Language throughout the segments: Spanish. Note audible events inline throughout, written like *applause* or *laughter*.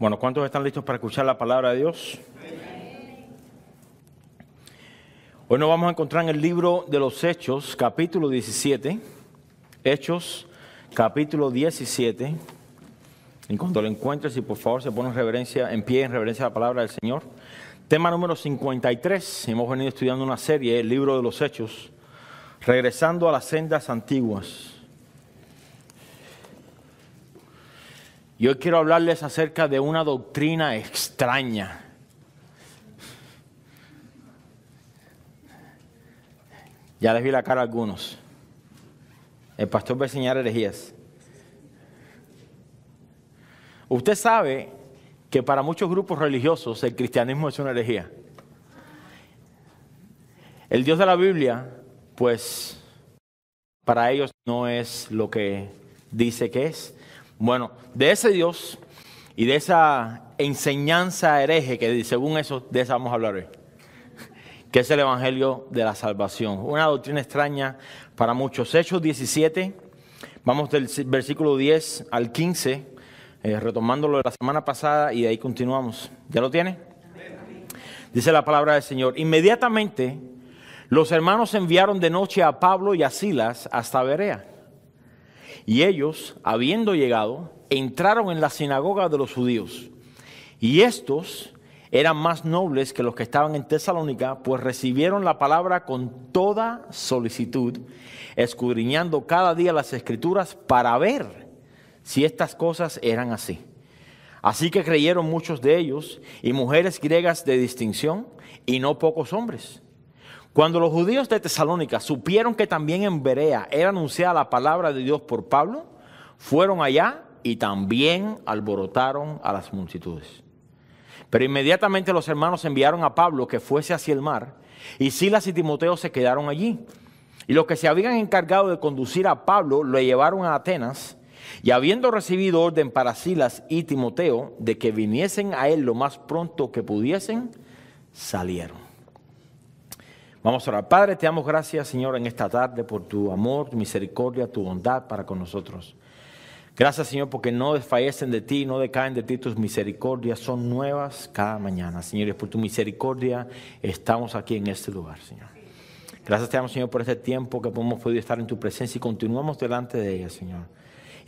Bueno, ¿cuántos están listos para escuchar la palabra de Dios? Hoy nos vamos a encontrar en el libro de los Hechos, capítulo 17. Hechos, capítulo 17. En cuanto lo encuentres, y por favor se pone en, reverencia, en pie en reverencia a la palabra del Señor. Tema número 53. Hemos venido estudiando una serie, el libro de los Hechos, regresando a las sendas antiguas. Yo hoy quiero hablarles acerca de una doctrina extraña. Ya les vi la cara a algunos. El pastor va a enseñar herejías. Usted sabe que para muchos grupos religiosos el cristianismo es una herejía. El Dios de la Biblia, pues, para ellos no es lo que dice que es. Bueno, de ese Dios y de esa enseñanza hereje que según eso, de esa vamos a hablar hoy, *laughs* que es el Evangelio de la Salvación. Una doctrina extraña para muchos. Hechos 17, vamos del versículo 10 al 15, eh, retomando lo de la semana pasada y ahí continuamos. ¿Ya lo tiene? Dice la palabra del Señor. Inmediatamente los hermanos enviaron de noche a Pablo y a Silas hasta Berea y ellos, habiendo llegado, entraron en la sinagoga de los judíos. Y estos eran más nobles que los que estaban en Tesalónica, pues recibieron la palabra con toda solicitud, escudriñando cada día las escrituras para ver si estas cosas eran así. Así que creyeron muchos de ellos y mujeres griegas de distinción y no pocos hombres. Cuando los judíos de Tesalónica supieron que también en Berea era anunciada la palabra de Dios por Pablo, fueron allá y también alborotaron a las multitudes. Pero inmediatamente los hermanos enviaron a Pablo que fuese hacia el mar, y Silas y Timoteo se quedaron allí. Y los que se habían encargado de conducir a Pablo lo llevaron a Atenas, y habiendo recibido orden para Silas y Timoteo de que viniesen a él lo más pronto que pudiesen, salieron. Vamos a orar. Padre, te damos gracias, Señor, en esta tarde por tu amor, tu misericordia, tu bondad para con nosotros. Gracias, Señor, porque no desfallecen de ti, no decaen de ti tus misericordias, son nuevas cada mañana. Señor, y por tu misericordia estamos aquí en este lugar, Señor. Gracias te damos, Señor, por este tiempo que hemos podido estar en tu presencia y continuamos delante de ella, Señor.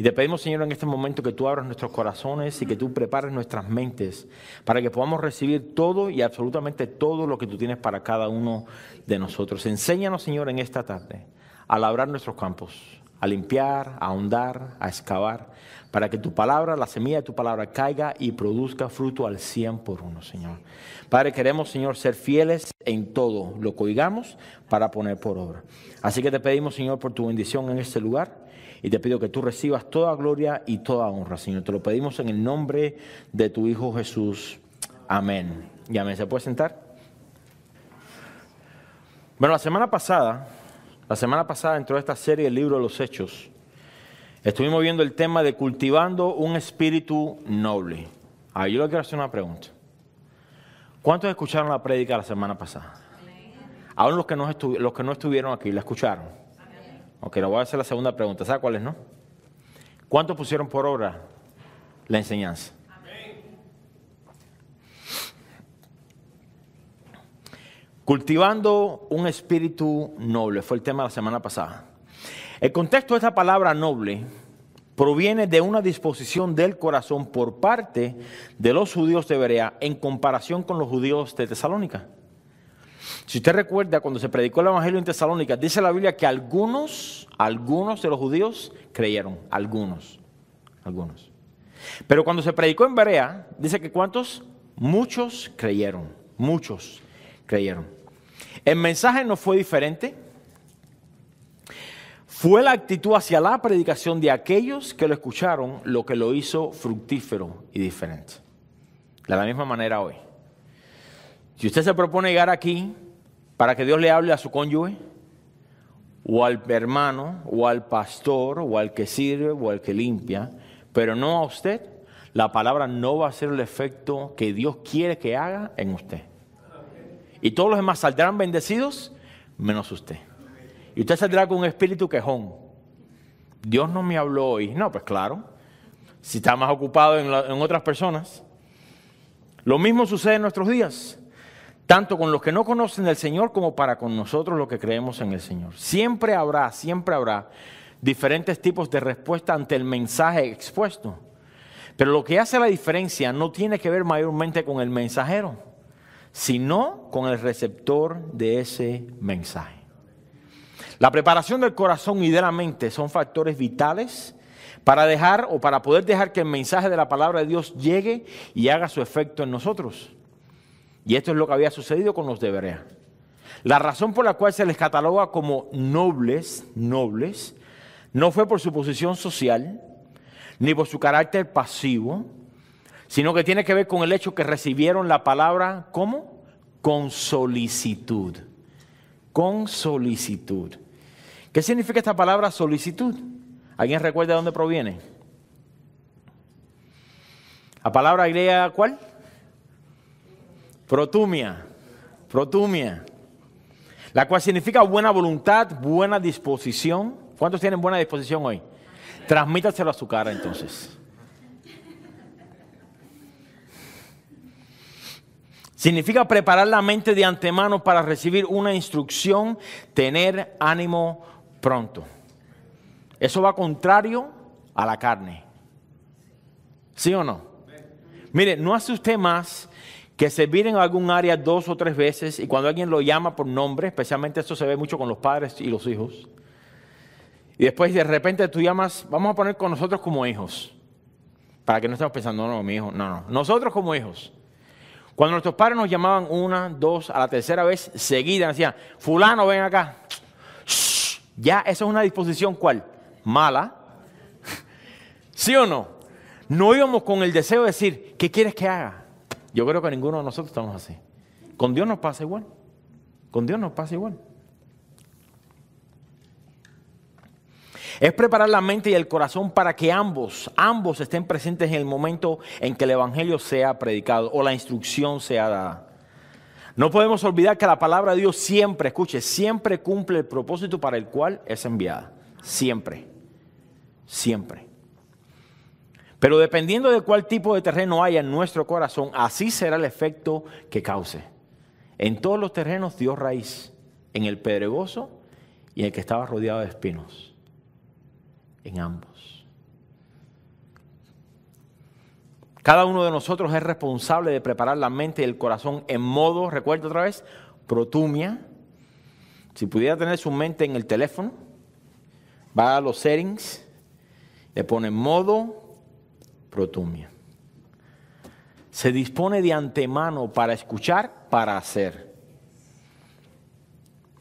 Y te pedimos, Señor, en este momento que tú abras nuestros corazones y que tú prepares nuestras mentes para que podamos recibir todo y absolutamente todo lo que tú tienes para cada uno de nosotros. Enséñanos, Señor, en esta tarde a labrar nuestros campos, a limpiar, a ahondar, a excavar, para que tu palabra, la semilla de tu palabra caiga y produzca fruto al cien por uno, Señor. Padre, queremos, Señor, ser fieles en todo lo que oigamos para poner por obra. Así que te pedimos, Señor, por tu bendición en este lugar y te pido que tú recibas toda gloria y toda honra, Señor. Te lo pedimos en el nombre de tu Hijo Jesús. Amén. Y amén. ¿Se puede sentar? Bueno, la semana pasada, la semana pasada entró esta serie del libro de los Hechos. Estuvimos viendo el tema de cultivando un espíritu noble. Ahí yo le quiero hacer una pregunta. ¿Cuántos escucharon la prédica la semana pasada? Aún los que, los que no estuvieron aquí, ¿la escucharon? Ok, le voy a hacer la segunda pregunta. ¿Sabe cuál es, no? ¿Cuánto pusieron por obra la enseñanza? Cultivando un espíritu noble, fue el tema de la semana pasada. El contexto de esta palabra noble proviene de una disposición del corazón por parte de los judíos de Berea en comparación con los judíos de Tesalónica. Si usted recuerda, cuando se predicó el Evangelio en Tesalónica, dice la Biblia que algunos, algunos de los judíos creyeron, algunos, algunos. Pero cuando se predicó en Berea, dice que cuántos, muchos creyeron, muchos creyeron. El mensaje no fue diferente, fue la actitud hacia la predicación de aquellos que lo escucharon lo que lo hizo fructífero y diferente. De la misma manera hoy. Si usted se propone llegar aquí para que Dios le hable a su cónyuge, o al hermano, o al pastor, o al que sirve, o al que limpia, pero no a usted, la palabra no va a ser el efecto que Dios quiere que haga en usted. Y todos los demás saldrán bendecidos, menos usted. Y usted saldrá con un espíritu quejón. Dios no me habló hoy. No, pues claro. Si está más ocupado en otras personas. Lo mismo sucede en nuestros días tanto con los que no conocen al Señor como para con nosotros los que creemos en el Señor. Siempre habrá, siempre habrá diferentes tipos de respuesta ante el mensaje expuesto. Pero lo que hace la diferencia no tiene que ver mayormente con el mensajero, sino con el receptor de ese mensaje. La preparación del corazón y de la mente son factores vitales para dejar o para poder dejar que el mensaje de la palabra de Dios llegue y haga su efecto en nosotros. Y esto es lo que había sucedido con los de Berea. La razón por la cual se les cataloga como nobles, nobles, no fue por su posición social, ni por su carácter pasivo, sino que tiene que ver con el hecho que recibieron la palabra, ¿cómo? Con solicitud. Con solicitud. ¿Qué significa esta palabra solicitud? ¿Alguien recuerda de dónde proviene? La palabra griega, ¿cuál? Protumia, protumia, la cual significa buena voluntad, buena disposición. ¿Cuántos tienen buena disposición hoy? Transmítaselo a su cara entonces. Significa preparar la mente de antemano para recibir una instrucción, tener ánimo pronto. Eso va contrario a la carne. ¿Sí o no? Mire, no hace usted más que servir en algún área dos o tres veces y cuando alguien lo llama por nombre, especialmente esto se ve mucho con los padres y los hijos. Y después de repente tú llamas, vamos a poner con nosotros como hijos, para que no estemos pensando, no, mi hijo, no, no, nosotros como hijos. Cuando nuestros padres nos llamaban una, dos, a la tercera vez seguida, nos decían, fulano, ven acá. ya, eso es una disposición cuál? Mala. *laughs* ¿Sí o no? No íbamos con el deseo de decir, ¿qué quieres que haga? Yo creo que ninguno de nosotros estamos así. Con Dios nos pasa igual. Con Dios nos pasa igual. Es preparar la mente y el corazón para que ambos, ambos estén presentes en el momento en que el Evangelio sea predicado o la instrucción sea dada. No podemos olvidar que la palabra de Dios siempre, escuche, siempre cumple el propósito para el cual es enviada. Siempre. Siempre. Pero dependiendo de cuál tipo de terreno haya en nuestro corazón, así será el efecto que cause. En todos los terrenos dio raíz, en el pedregoso y en el que estaba rodeado de espinos, en ambos. Cada uno de nosotros es responsable de preparar la mente y el corazón en modo, recuerdo otra vez, protumia. Si pudiera tener su mente en el teléfono, va a los settings, le pone modo protumia. Se dispone de antemano para escuchar, para hacer.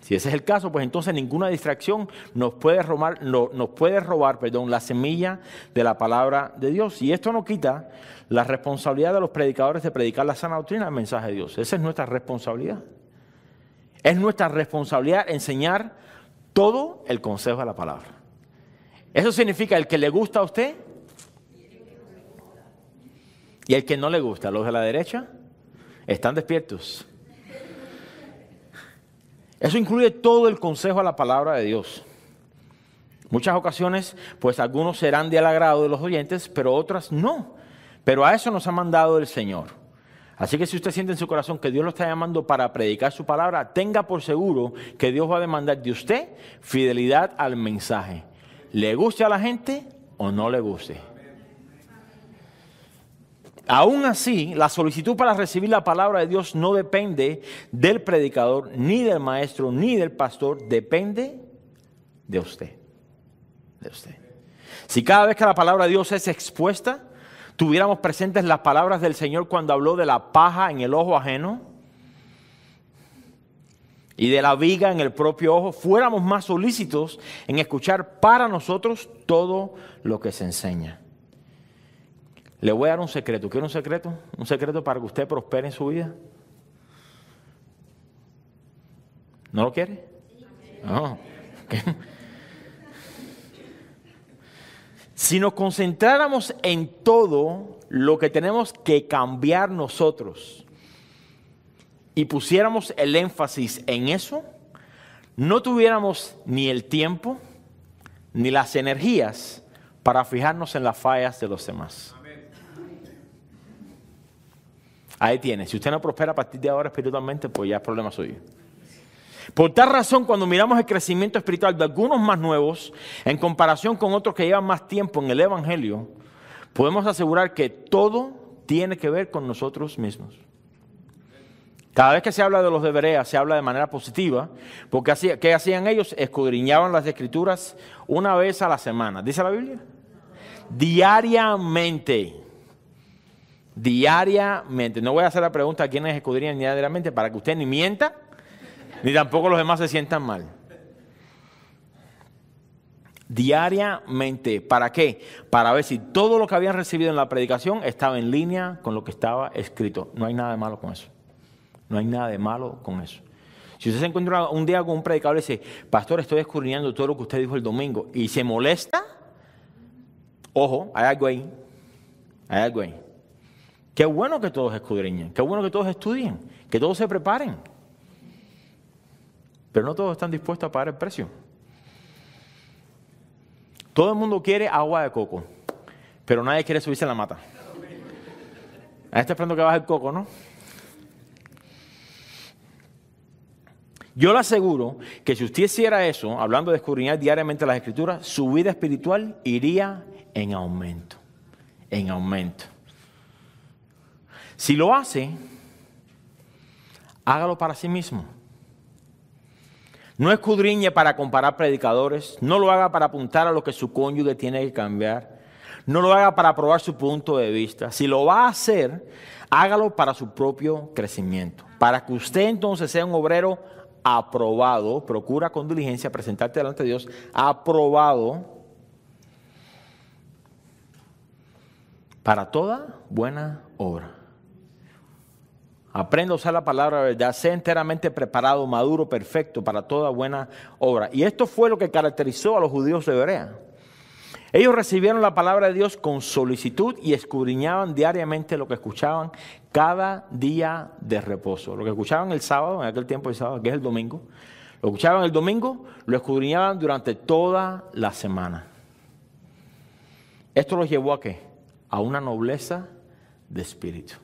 Si ese es el caso, pues entonces ninguna distracción nos puede robar, no, nos puede robar perdón, la semilla de la palabra de Dios. Y esto no quita la responsabilidad de los predicadores de predicar la sana doctrina del mensaje de Dios. Esa es nuestra responsabilidad. Es nuestra responsabilidad enseñar todo el consejo de la palabra. Eso significa el que le gusta a usted, y el que no le gusta, los de la derecha, están despiertos. Eso incluye todo el consejo a la palabra de Dios. Muchas ocasiones, pues algunos serán del agrado de los oyentes, pero otras no. Pero a eso nos ha mandado el Señor. Así que si usted siente en su corazón que Dios lo está llamando para predicar su palabra, tenga por seguro que Dios va a demandar de usted fidelidad al mensaje. Le guste a la gente o no le guste. Aún así, la solicitud para recibir la palabra de Dios no depende del predicador, ni del maestro, ni del pastor, depende de usted. De usted. Si cada vez que la palabra de Dios es expuesta, tuviéramos presentes las palabras del Señor cuando habló de la paja en el ojo ajeno y de la viga en el propio ojo, fuéramos más solícitos en escuchar para nosotros todo lo que se enseña. Le voy a dar un secreto. ¿Quiere un secreto? Un secreto para que usted prospere en su vida. ¿No lo quiere? Si nos concentráramos en todo lo que tenemos que cambiar nosotros y pusiéramos el énfasis en eso, no tuviéramos ni el tiempo ni las energías para fijarnos en las fallas de los demás. Ahí tiene. Si usted no prospera a partir de ahora espiritualmente, pues ya es problema suyo. Por tal razón, cuando miramos el crecimiento espiritual de algunos más nuevos, en comparación con otros que llevan más tiempo en el Evangelio, podemos asegurar que todo tiene que ver con nosotros mismos. Cada vez que se habla de los de Berea, se habla de manera positiva, porque ¿qué hacían ellos? Escudriñaban las escrituras una vez a la semana. ¿Dice la Biblia? Diariamente diariamente. No voy a hacer la pregunta a quienes escudriñan diariamente para que usted ni mienta, ni tampoco los demás se sientan mal. Diariamente, ¿para qué? Para ver si todo lo que habían recibido en la predicación estaba en línea con lo que estaba escrito. No hay nada de malo con eso. No hay nada de malo con eso. Si usted se encuentra un día con un predicador y dice, pastor, estoy escudriñando todo lo que usted dijo el domingo, y se molesta, ojo, hay algo ahí. Hay algo ahí. Qué bueno que todos escudriñen, qué bueno que todos estudien, que todos se preparen. Pero no todos están dispuestos a pagar el precio. Todo el mundo quiere agua de coco, pero nadie quiere subirse a la mata. Ahí está esperando que baja el coco, ¿no? Yo le aseguro que si usted hiciera eso, hablando de escudriñar diariamente las escrituras, su vida espiritual iría en aumento, en aumento. Si lo hace, hágalo para sí mismo. No escudriñe para comparar predicadores, no lo haga para apuntar a lo que su cónyuge tiene que cambiar, no lo haga para probar su punto de vista. Si lo va a hacer, hágalo para su propio crecimiento, para que usted entonces sea un obrero aprobado, procura con diligencia presentarte delante de Dios, aprobado para toda buena obra. Aprenda a usar la palabra verdad, sea enteramente preparado, maduro, perfecto para toda buena obra. Y esto fue lo que caracterizó a los judíos de Berea. Ellos recibieron la palabra de Dios con solicitud y escudriñaban diariamente lo que escuchaban cada día de reposo. Lo que escuchaban el sábado, en aquel tiempo de sábado, que es el domingo, lo escuchaban el domingo, lo escudriñaban durante toda la semana. Esto los llevó a qué? A una nobleza de espíritu.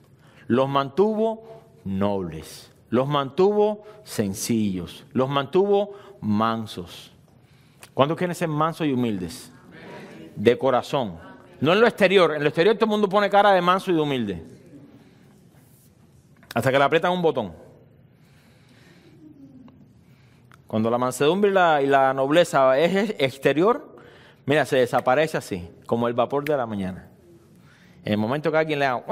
Los mantuvo nobles, los mantuvo sencillos, los mantuvo mansos. ¿Cuántos quieren ser mansos y humildes? De corazón. No en lo exterior, en lo exterior todo el mundo pone cara de manso y de humilde. Hasta que le aprietan un botón. Cuando la mansedumbre y la, nobleza es exterior, mira, se desaparece así, como el vapor de la mañana. En el momento que alguien le haga,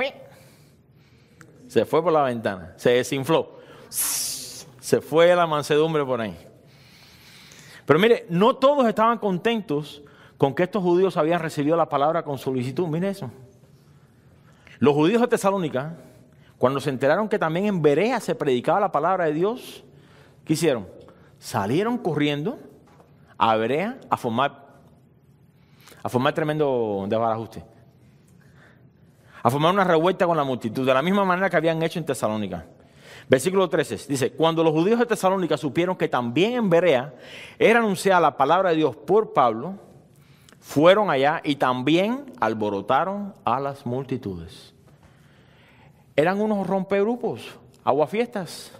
se fue por la ventana, se desinfló. Se fue la mansedumbre por ahí. Pero mire, no todos estaban contentos con que estos judíos habían recibido la palabra con solicitud. Mire eso. Los judíos de Tesalónica, cuando se enteraron que también en Berea se predicaba la palabra de Dios, ¿qué hicieron? Salieron corriendo a Berea a formar, a formar tremendo desbarajuste a formar una revuelta con la multitud, de la misma manera que habían hecho en Tesalónica. Versículo 13 dice, cuando los judíos de Tesalónica supieron que también en Berea era anunciada la palabra de Dios por Pablo, fueron allá y también alborotaron a las multitudes. Eran unos rompegrupos, aguafiestas.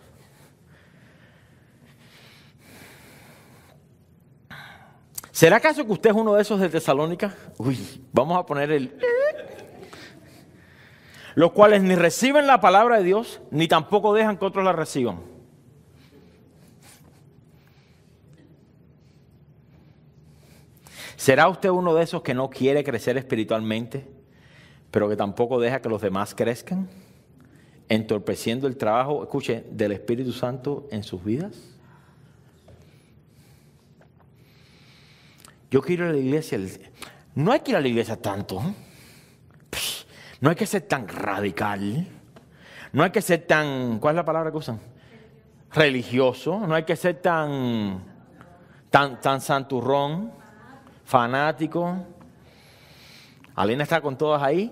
¿Será acaso que usted es uno de esos de Tesalónica? Uy, vamos a poner el los cuales ni reciben la palabra de Dios, ni tampoco dejan que otros la reciban. ¿Será usted uno de esos que no quiere crecer espiritualmente, pero que tampoco deja que los demás crezcan, entorpeciendo el trabajo, escuche, del Espíritu Santo en sus vidas? Yo quiero a la iglesia. No hay que ir a la iglesia tanto. ¿eh? No hay que ser tan radical, no hay que ser tan, ¿cuál es la palabra que usan? Religioso, no hay que ser tan, tan, tan santurrón, fanático. Alina está con todas ahí.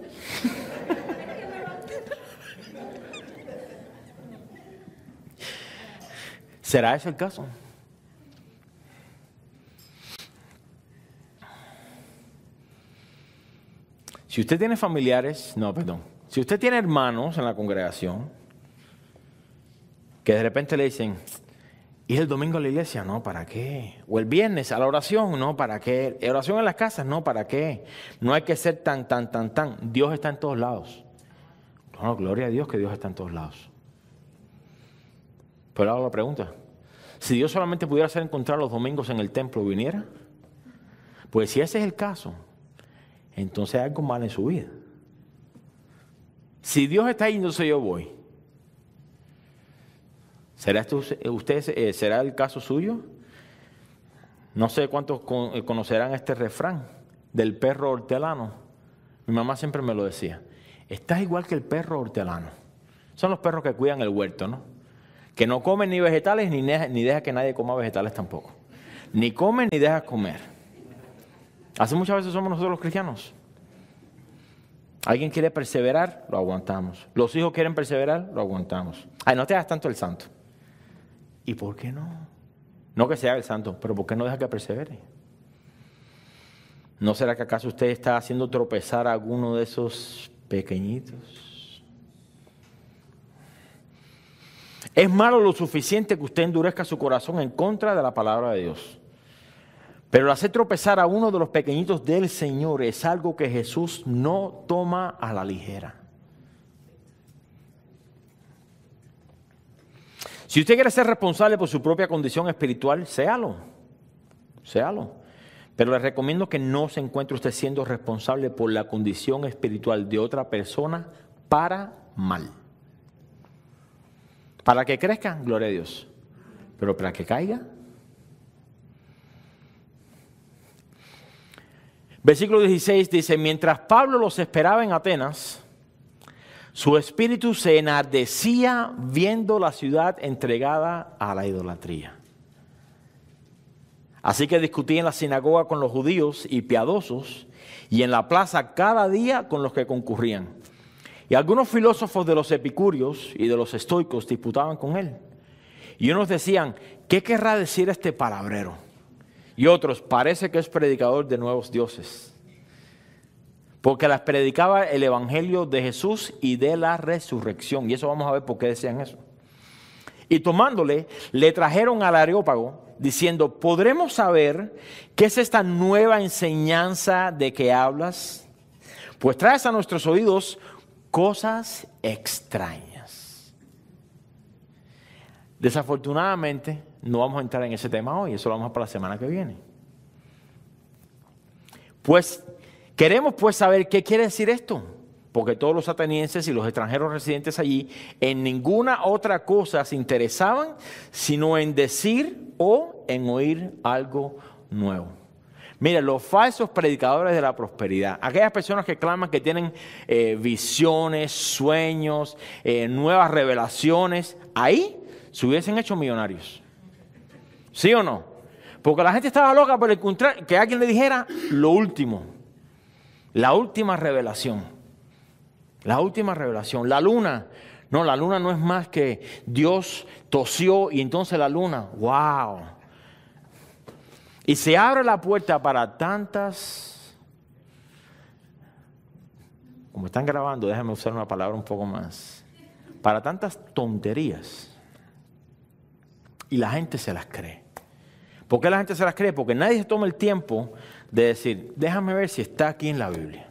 ¿Será ese el caso? Si usted tiene familiares, no, perdón, si usted tiene hermanos en la congregación que de repente le dicen, ¿y el domingo a la iglesia, no, ¿para qué? O el viernes a la oración, no, ¿para qué? Oración en las casas, no, ¿para qué? No hay que ser tan, tan, tan, tan. Dios está en todos lados. No, gloria a Dios que Dios está en todos lados. Pero hago la pregunta, si Dios solamente pudiera ser encontrado los domingos en el templo, ¿viniera? Pues si ese es el caso, entonces hay algo mal en su vida. Si Dios está ahí, yo voy. ¿Será, usted, eh, ¿será el caso suyo? No sé cuántos eh, conocerán este refrán del perro hortelano. Mi mamá siempre me lo decía. Estás igual que el perro hortelano. Son los perros que cuidan el huerto, ¿no? Que no comen ni vegetales ni, ni deja que nadie coma vegetales tampoco. Ni comen ni deja comer. Hace muchas veces somos nosotros los cristianos. Alguien quiere perseverar, lo aguantamos. Los hijos quieren perseverar, lo aguantamos. Ay, no te hagas tanto el santo. ¿Y por qué no? No que sea el santo, pero ¿por qué no deja que persevere? ¿No será que acaso usted está haciendo tropezar a alguno de esos pequeñitos? Es malo lo suficiente que usted endurezca su corazón en contra de la palabra de Dios. Pero hacer tropezar a uno de los pequeñitos del Señor es algo que Jesús no toma a la ligera. Si usted quiere ser responsable por su propia condición espiritual, séalo. Séalo. Pero le recomiendo que no se encuentre usted siendo responsable por la condición espiritual de otra persona para mal. Para que crezcan, gloria a Dios. Pero para que caiga, Versículo 16 dice, mientras Pablo los esperaba en Atenas, su espíritu se enardecía viendo la ciudad entregada a la idolatría. Así que discutía en la sinagoga con los judíos y piadosos y en la plaza cada día con los que concurrían. Y algunos filósofos de los epicúreos y de los estoicos disputaban con él. Y unos decían, ¿qué querrá decir este palabrero? Y otros, parece que es predicador de nuevos dioses. Porque las predicaba el Evangelio de Jesús y de la resurrección. Y eso vamos a ver por qué decían eso. Y tomándole, le trajeron al areópago diciendo, ¿podremos saber qué es esta nueva enseñanza de que hablas? Pues traes a nuestros oídos cosas extrañas. Desafortunadamente, no vamos a entrar en ese tema hoy, eso lo vamos a para la semana que viene. Pues queremos pues saber qué quiere decir esto, porque todos los atenienses y los extranjeros residentes allí en ninguna otra cosa se interesaban sino en decir o en oír algo nuevo. Mira, los falsos predicadores de la prosperidad, aquellas personas que claman que tienen eh, visiones, sueños, eh, nuevas revelaciones, ahí se hubiesen hecho millonarios. ¿Sí o no? Porque la gente estaba loca por encontrar que alguien le dijera lo último, la última revelación, la última revelación, la luna. No, la luna no es más que Dios tosió y entonces la luna, wow. Y se abre la puerta para tantas... Como están grabando, déjame usar una palabra un poco más. Para tantas tonterías. Y la gente se las cree. ¿Por qué la gente se las cree? Porque nadie se toma el tiempo de decir, déjame ver si está aquí en la Biblia.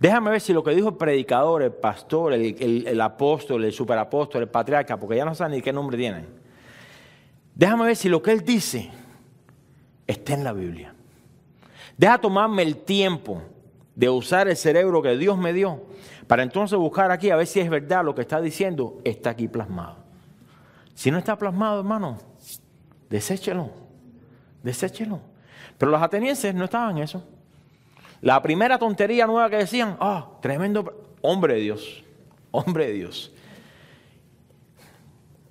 Déjame ver si lo que dijo el predicador, el pastor, el, el, apóstol, el superapóstol, el patriarca, porque ya no saben ni qué nombre tienen. Déjame ver si lo que él dice está en la Biblia. Deja tomarme el tiempo de usar el cerebro que Dios me dio para entonces buscar aquí a ver si es verdad lo que está diciendo, está aquí plasmado. Si no está plasmado, hermano, deséchelo deséchelo. Pero los atenienses no estaban en eso. La primera tontería nueva que decían, ah, oh, tremendo hombre de Dios, hombre de Dios.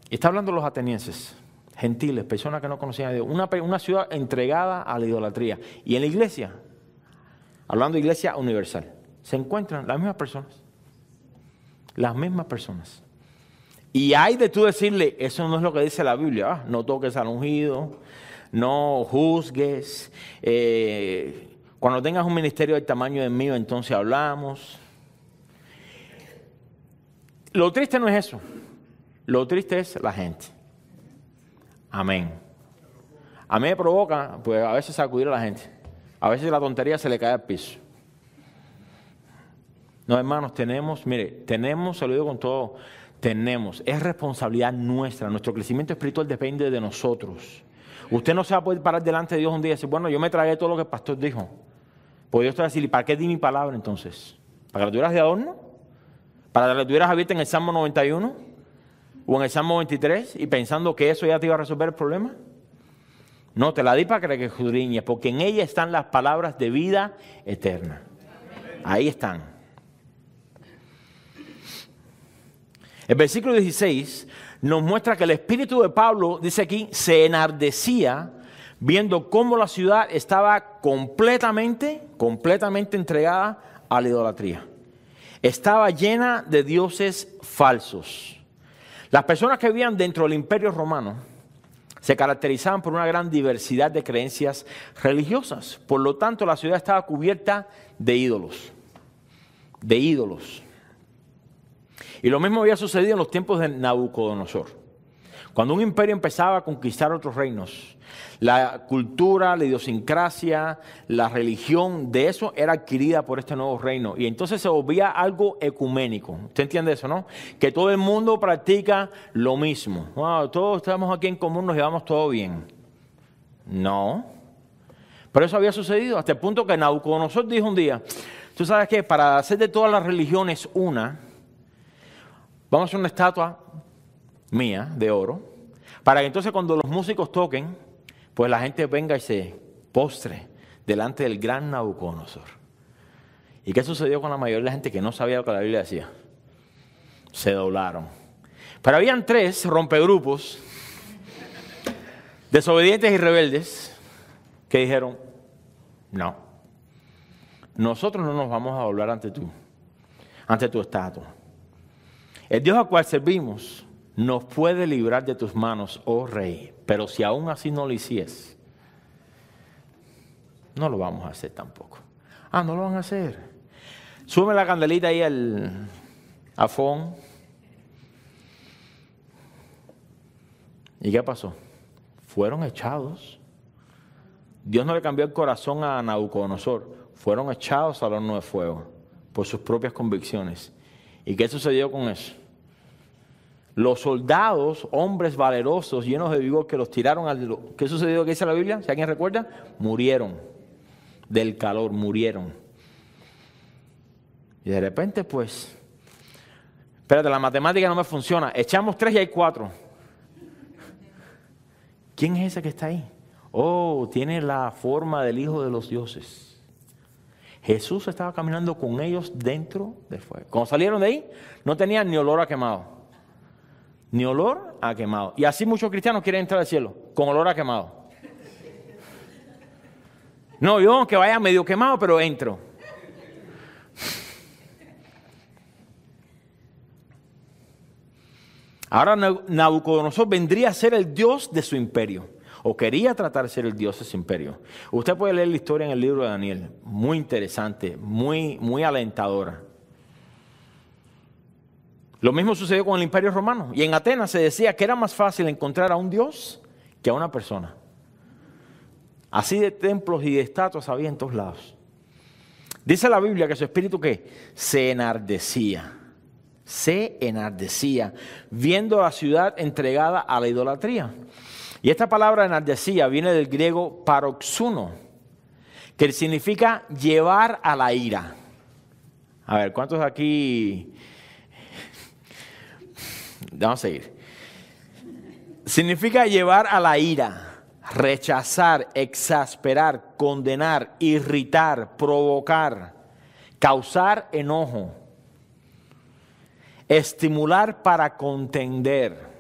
está hablando los atenienses, gentiles, personas que no conocían a Dios, una, ciudad entregada a la idolatría. Y en la iglesia, hablando de iglesia universal, se encuentran las mismas personas, las mismas personas. Y hay de tú decirle, eso no es lo que dice la Biblia, ah, no toques al ungido, no juzgues. Eh, cuando tengas un ministerio del tamaño de mío, entonces hablamos. Lo triste no es eso. Lo triste es la gente. Amén. A mí me provoca, pues a veces sacudir a la gente. A veces la tontería se le cae al piso. No, hermanos, tenemos, mire, tenemos, se lo digo con todo, tenemos, es responsabilidad nuestra, nuestro crecimiento espiritual depende de nosotros. Usted no se va a poder parar delante de Dios un día y decir, bueno, yo me tragué todo lo que el pastor dijo. Porque Dios te va a decir, ¿y para qué di mi palabra entonces? ¿Para que la tuvieras de adorno? ¿Para que la tuvieras abierta en el Salmo 91? ¿O en el Salmo 23? ¿Y pensando que eso ya te iba a resolver el problema? No, te la di para que escudriñes, porque en ella están las palabras de vida eterna. Ahí están. El versículo 16 nos muestra que el espíritu de Pablo, dice aquí, se enardecía viendo cómo la ciudad estaba completamente, completamente entregada a la idolatría. Estaba llena de dioses falsos. Las personas que vivían dentro del imperio romano se caracterizaban por una gran diversidad de creencias religiosas. Por lo tanto, la ciudad estaba cubierta de ídolos. De ídolos. Y lo mismo había sucedido en los tiempos de Nabucodonosor. Cuando un imperio empezaba a conquistar otros reinos, la cultura, la idiosincrasia, la religión de eso era adquirida por este nuevo reino. Y entonces se volvía algo ecuménico. ¿Usted entiende eso, no? Que todo el mundo practica lo mismo. todos estamos aquí en común, nos llevamos todo bien. No. Pero eso había sucedido hasta el punto que Nabucodonosor dijo un día, tú sabes que para hacer de todas las religiones una, Vamos a hacer una estatua mía de oro, para que entonces cuando los músicos toquen, pues la gente venga y se postre delante del gran Nabucodonosor. ¿Y qué sucedió con la mayoría de la gente que no sabía lo que la Biblia decía? Se doblaron. Pero habían tres rompegrupos, desobedientes y rebeldes, que dijeron, no, nosotros no nos vamos a doblar ante tú, ante tu estatua. El Dios al cual servimos nos puede librar de tus manos, oh rey, pero si aún así no lo hicies, no lo vamos a hacer tampoco. Ah, no lo van a hacer. Sube la candelita ahí al afón. ¿Y qué pasó? Fueron echados. Dios no le cambió el corazón a Nauconosor. Fueron echados al horno de fuego por sus propias convicciones. ¿Y qué sucedió con eso? Los soldados, hombres valerosos, llenos de vigor, que los tiraron al... ¿Qué sucedió que dice la Biblia? Si alguien recuerda, murieron del calor, murieron. Y de repente, pues, espérate, la matemática no me funciona. Echamos tres y hay cuatro. ¿Quién es ese que está ahí? Oh, tiene la forma del Hijo de los Dioses. Jesús estaba caminando con ellos dentro del fuego. Cuando salieron de ahí, no tenían ni olor a quemado ni olor a quemado. Y así muchos cristianos quieren entrar al cielo, con olor a quemado. No, yo que vaya medio quemado, pero entro. Ahora Nabucodonosor vendría a ser el dios de su imperio, o quería tratar de ser el dios de su imperio. Usted puede leer la historia en el libro de Daniel, muy interesante, muy, muy alentadora. Lo mismo sucedió con el Imperio Romano. Y en Atenas se decía que era más fácil encontrar a un Dios que a una persona. Así de templos y de estatuas había en todos lados. Dice la Biblia que su espíritu que se enardecía, se enardecía, viendo la ciudad entregada a la idolatría. Y esta palabra enardecía viene del griego paroxuno, que significa llevar a la ira. A ver, ¿cuántos aquí Vamos a seguir. Significa llevar a la ira, rechazar, exasperar, condenar, irritar, provocar, causar enojo, estimular para contender.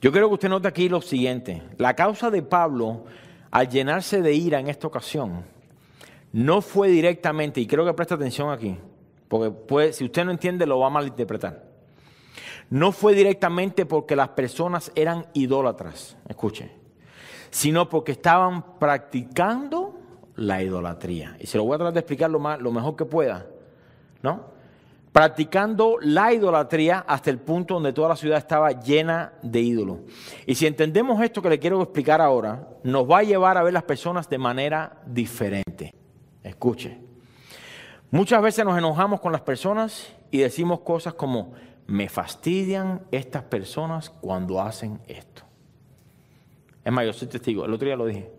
Yo quiero que usted note aquí lo siguiente. La causa de Pablo, al llenarse de ira en esta ocasión, no fue directamente, y creo que presta atención aquí, porque si usted no entiende, lo va a malinterpretar. No fue directamente porque las personas eran idólatras, escuche, sino porque estaban practicando la idolatría. Y se lo voy a tratar de explicar lo, más, lo mejor que pueda, ¿no? practicando la idolatría hasta el punto donde toda la ciudad estaba llena de ídolos. Y si entendemos esto que le quiero explicar ahora, nos va a llevar a ver las personas de manera diferente. Escuche. Muchas veces nos enojamos con las personas y decimos cosas como, me fastidian estas personas cuando hacen esto. Es más, yo soy testigo, el otro día lo dije.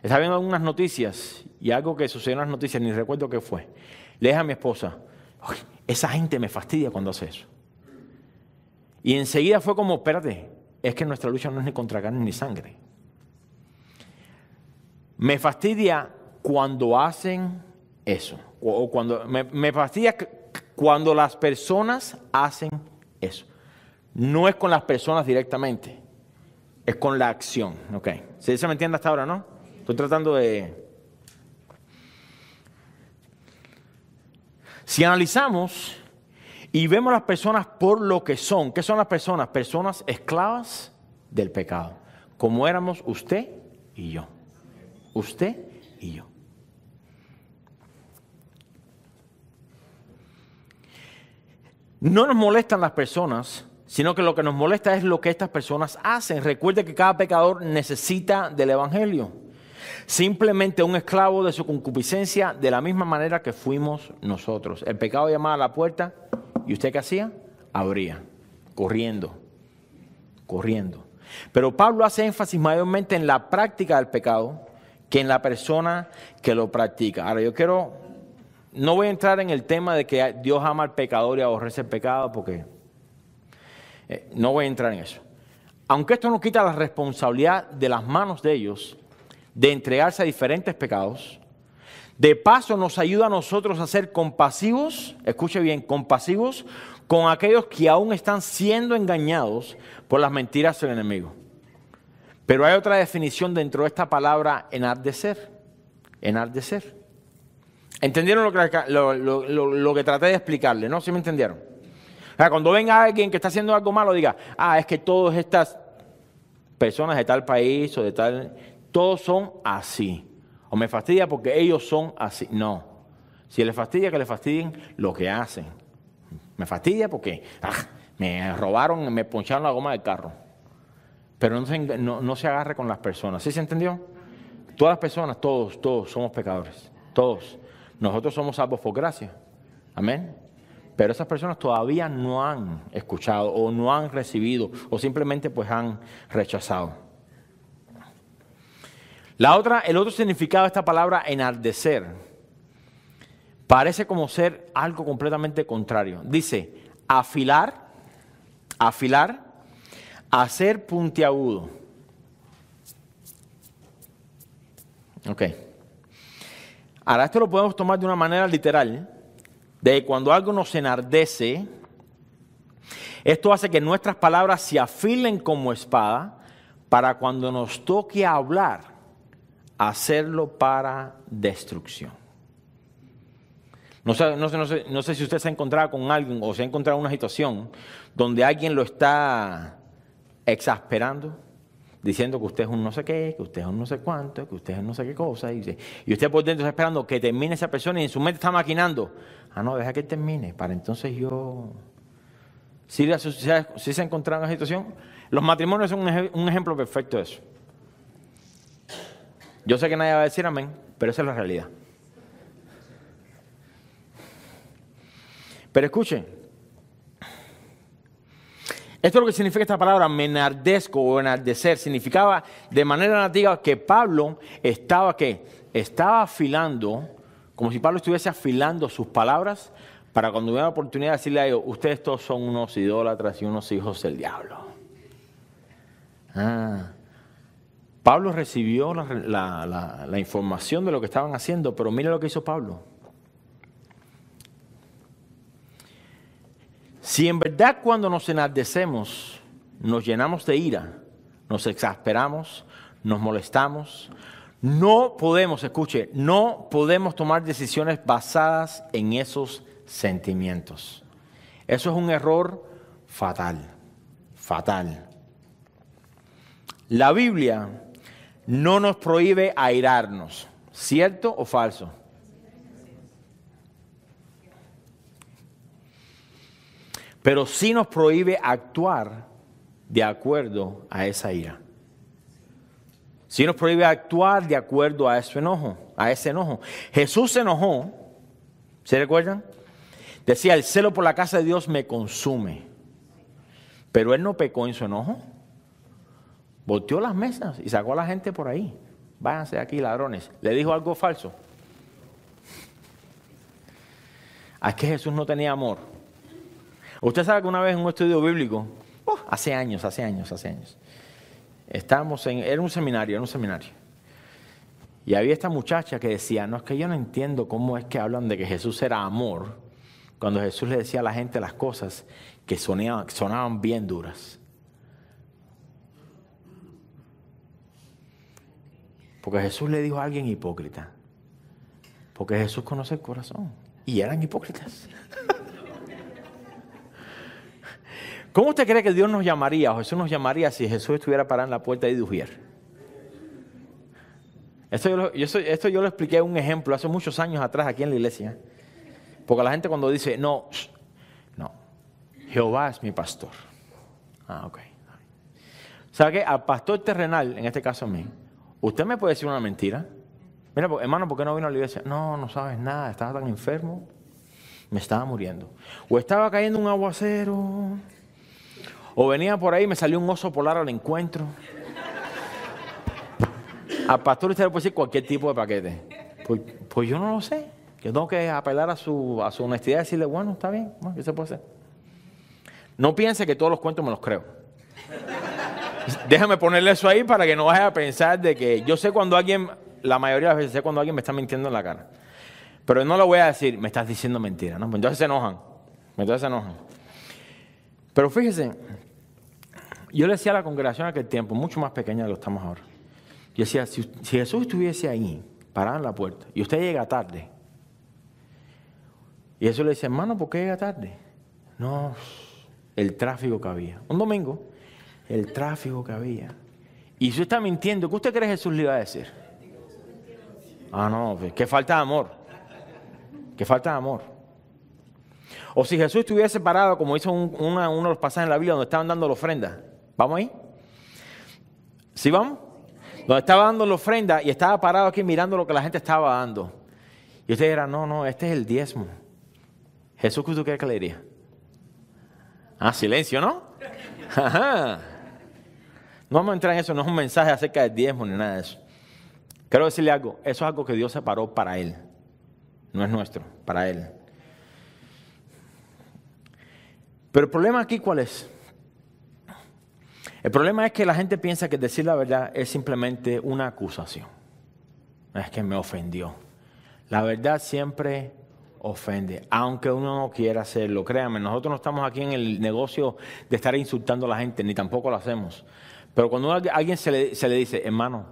Estaba viendo algunas noticias y algo que sucedió en las noticias, ni recuerdo qué fue. Le dije a mi esposa, esa gente me fastidia cuando hace eso. Y enseguida fue como, espérate, es que nuestra lucha no es ni contra carne ni sangre. Me fastidia cuando hacen eso. O cuando, me, fastidia cuando las personas hacen eso. No es con las personas directamente, es con la acción. Ok. si ¿Se me entiende hasta ahora, no? Estoy tratando de. Si analizamos y vemos las personas por lo que son, ¿qué son las personas? Personas esclavas del pecado, como éramos usted y yo. Usted y yo. No nos molestan las personas, sino que lo que nos molesta es lo que estas personas hacen. Recuerde que cada pecador necesita del Evangelio. Simplemente un esclavo de su concupiscencia de la misma manera que fuimos nosotros. El pecado llamaba a la puerta y usted qué hacía? Abría, corriendo, corriendo. Pero Pablo hace énfasis mayormente en la práctica del pecado que en la persona que lo practica. Ahora yo quiero no voy a entrar en el tema de que Dios ama al pecador y aborrece el pecado, porque eh, no voy a entrar en eso. Aunque esto no quita la responsabilidad de las manos de ellos de entregarse a diferentes pecados, de paso nos ayuda a nosotros a ser compasivos, escuche bien, compasivos con aquellos que aún están siendo engañados por las mentiras del enemigo. Pero hay otra definición dentro de esta palabra enardecer, enardecer. ¿Entendieron lo que, lo, traté de explicarle? ¿No? ¿Sí me entendieron? O sea, cuando venga alguien que está haciendo algo malo, diga, ah, es que todas estas personas de tal país o de tal, todos son así. O me fastidia porque ellos son así. No. Si le fastidia, que le fastidien lo que hacen. Me fastidia porque ah, me robaron, me poncharon la goma del carro. Pero no no se agarre con las personas. ¿Sí se entendió? Todas las personas, todos, todos somos pecadores. Todos. Nosotros somos salvos por gracia. Amén. Pero esas personas todavía no han escuchado o no han recibido o simplemente pues han rechazado. La otra, el otro significado de esta palabra enardecer parece como ser algo completamente contrario. Dice afilar, afilar, hacer puntiagudo. Ok. Ahora, esto lo podemos tomar de una manera literal, de cuando algo nos enardece, esto hace que nuestras palabras se afilen como espada para cuando nos toque hablar, hacerlo para destrucción. No sé, no sé, si usted se ha encontrado con alguien o se ha encontrado en una situación donde alguien lo está exasperando, diciendo que usted es un no sé qué, que usted es un no sé cuánto, que usted es un no sé qué cosa. Y, y usted por dentro está esperando que termine esa persona y en su mente está maquinando. Ah, no, deja que termine. Para entonces yo... Si, la si se en una situación, los matrimonios son un, ejemplo perfecto de eso. Yo sé que nadie va a decir amén, pero esa es la realidad. Pero escuchen, esto es lo que significa esta palabra, menardesco o enardecer. Significaba de manera nativa que Pablo estaba que estaba afilando, como si Pablo estuviese afilando sus palabras para cuando hubiera la oportunidad de decirle a ellos, ustedes todos son unos idólatras y unos hijos del diablo. Ah. Pablo recibió la, información de lo que estaban haciendo, pero mira lo que hizo Pablo. Si en verdad cuando nos enardecemos, nos llenamos de ira, nos exasperamos, nos molestamos, no podemos, escuche, no podemos tomar decisiones basadas en esos sentimientos. Eso es un error fatal, fatal. La Biblia no nos prohíbe airarnos, ¿cierto o falso? pero sí nos prohíbe actuar de acuerdo a esa ira. Sí nos prohíbe actuar de acuerdo a ese enojo, a ese enojo. Jesús se enojó, ¿se recuerdan? Decía, el celo por la casa de Dios me consume. Pero él no pecó en su enojo. Volteó las mesas y sacó a la gente por ahí. Váyanse aquí, ladrones. Le dijo algo falso. Es que Jesús no tenía amor? Usted sabe que una vez en un estudio bíblico, hace años, hace años, hace años, estábamos en, era un seminario, era un seminario. Y había esta muchacha que decía, no es que yo no entiendo cómo es que hablan de que Jesús era amor, cuando Jesús le decía a la gente las cosas que sonaban bien duras. Porque Jesús le dijo a alguien hipócrita. Porque Jesús conoce el corazón. Y eran hipócritas. *laughs* ¿Cómo usted cree que Dios nos llamaría, o Jesús nos llamaría, si Jesús estuviera parado en la puerta y Dujier? Esto yo, lo, esto, expliqué un ejemplo hace muchos años atrás aquí en la iglesia. Porque la gente cuando dice, no, no, Jehová es mi pastor. Ah, ok. ¿Sabe qué? Al pastor terrenal, en este caso a mí, usted me puede decir una mentira. Mira, hermano, ¿por qué no vino a la iglesia? No, no sabes nada, estaba tan enfermo, me estaba muriendo. O estaba cayendo un aguacero o venía por ahí y me salió un oso polar al encuentro. A pastor usted le puede decir cualquier tipo de paquete. Pues, pues, yo no lo sé. Yo tengo que apelar a su, a su honestidad y decirle, bueno, está bien, ¿qué se puede hacer? No piense que todos los cuentos me los creo. Déjame ponerle eso ahí para que no vaya a pensar de que yo sé cuando alguien, la mayoría de las veces sé cuando alguien me está mintiendo en la cara. Pero no lo voy a decir, me estás diciendo mentira, ¿no? Entonces se enojan. Entonces se enojan. Pero fíjese yo le decía a la congregación en aquel tiempo, mucho más pequeña de lo que estamos ahora. Yo decía, si, Jesús estuviese ahí, parado en la puerta, y usted llega tarde, y eso le dice, hermano, ¿por qué llega tarde? No, el tráfico que había. Un domingo, el tráfico que había. Y usted está mintiendo. ¿Qué usted cree que Jesús le iba a decir? Ah, no, pues, que falta de amor. Que falta de amor. O si Jesús estuviese parado, como hizo uno de los pasajes en la vida, donde estaban dando la ofrenda. ¿Vamos ahí? ¿Sí vamos? Donde estaba dando la ofrenda y estaba parado aquí mirando lo que la gente estaba dando. Y usted dirá, no, no, este es el diezmo. Jesús, ¿qué tú crees que le diría? Ah, silencio, ¿no? *laughs* No vamos a entrar en eso, no es un mensaje acerca del diezmo ni nada de eso. Quiero decirle algo, eso es algo que Dios separó para Él. No es nuestro, para Él. Pero el problema aquí, ¿cuál es? El problema es que la gente piensa que decir la verdad es simplemente una acusación. Es que me ofendió. La verdad siempre ofende, aunque uno no quiera hacerlo. Créanme, nosotros no estamos aquí en el negocio de estar insultando a la gente, ni tampoco lo hacemos. Pero cuando a alguien se le, dice, hermano,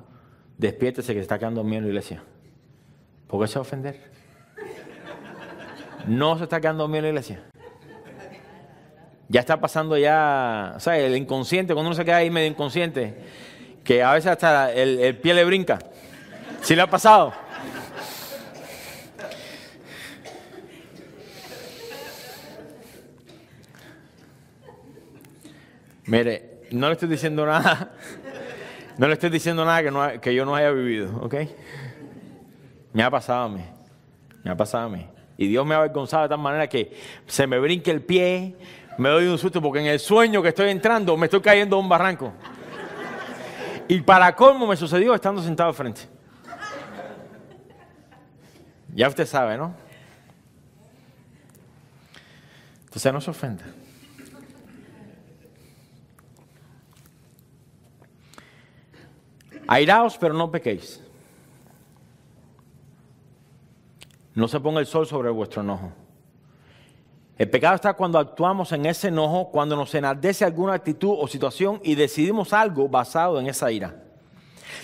despiértese que se está quedando miedo en la iglesia, ¿por qué se va a ofender? No se está quedando miedo en la iglesia. Ya está pasando ya, o sea, el inconsciente, cuando uno se queda ahí medio inconsciente, que a veces hasta el, pie le brinca. ¿Sí le ha pasado? Mire, no le estoy diciendo nada, no le estoy diciendo nada que, no, yo no haya vivido, ¿ok? Me ha pasado a mí, me ha pasado a mí. Y Dios me ha avergonzado de tal manera que se me brinca el pie, me doy un susto porque en el sueño que estoy entrando me estoy cayendo a un barranco. Y para colmo me sucedió estando sentado al frente. Ya usted sabe, ¿no? Entonces no se ofenda. Airaos, pero no pequéis. No se ponga el sol sobre vuestro enojo. El pecado está cuando actuamos en ese enojo, cuando nos enardece alguna actitud o situación y decidimos algo basado en esa ira.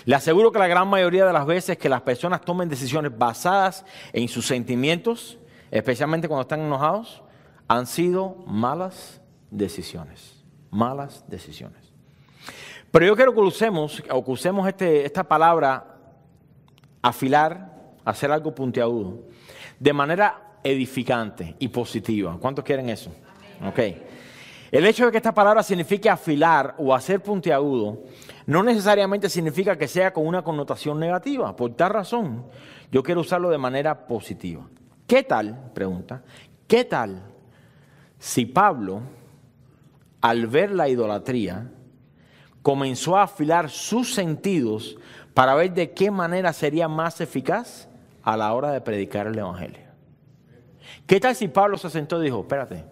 Le aseguro que la gran mayoría de las veces que las personas tomen decisiones basadas en sus sentimientos, especialmente cuando están enojados, han sido malas decisiones. Malas decisiones. Pero yo quiero que usemos, usemos este, esta palabra afilar, hacer algo puntiagudo, de manera edificante y positiva. ¿Cuántos quieren eso? Ok. El hecho de que esta palabra signifique afilar o hacer puntiagudo no necesariamente significa que sea con una connotación negativa. Por tal razón, yo quiero usarlo de manera positiva. ¿Qué tal, pregunta, qué tal si Pablo, al ver la idolatría, comenzó a afilar sus sentidos para ver de qué manera sería más eficaz a la hora de predicar el Evangelio? ¿Qué tal si Pablo se sentó y dijo, espérate,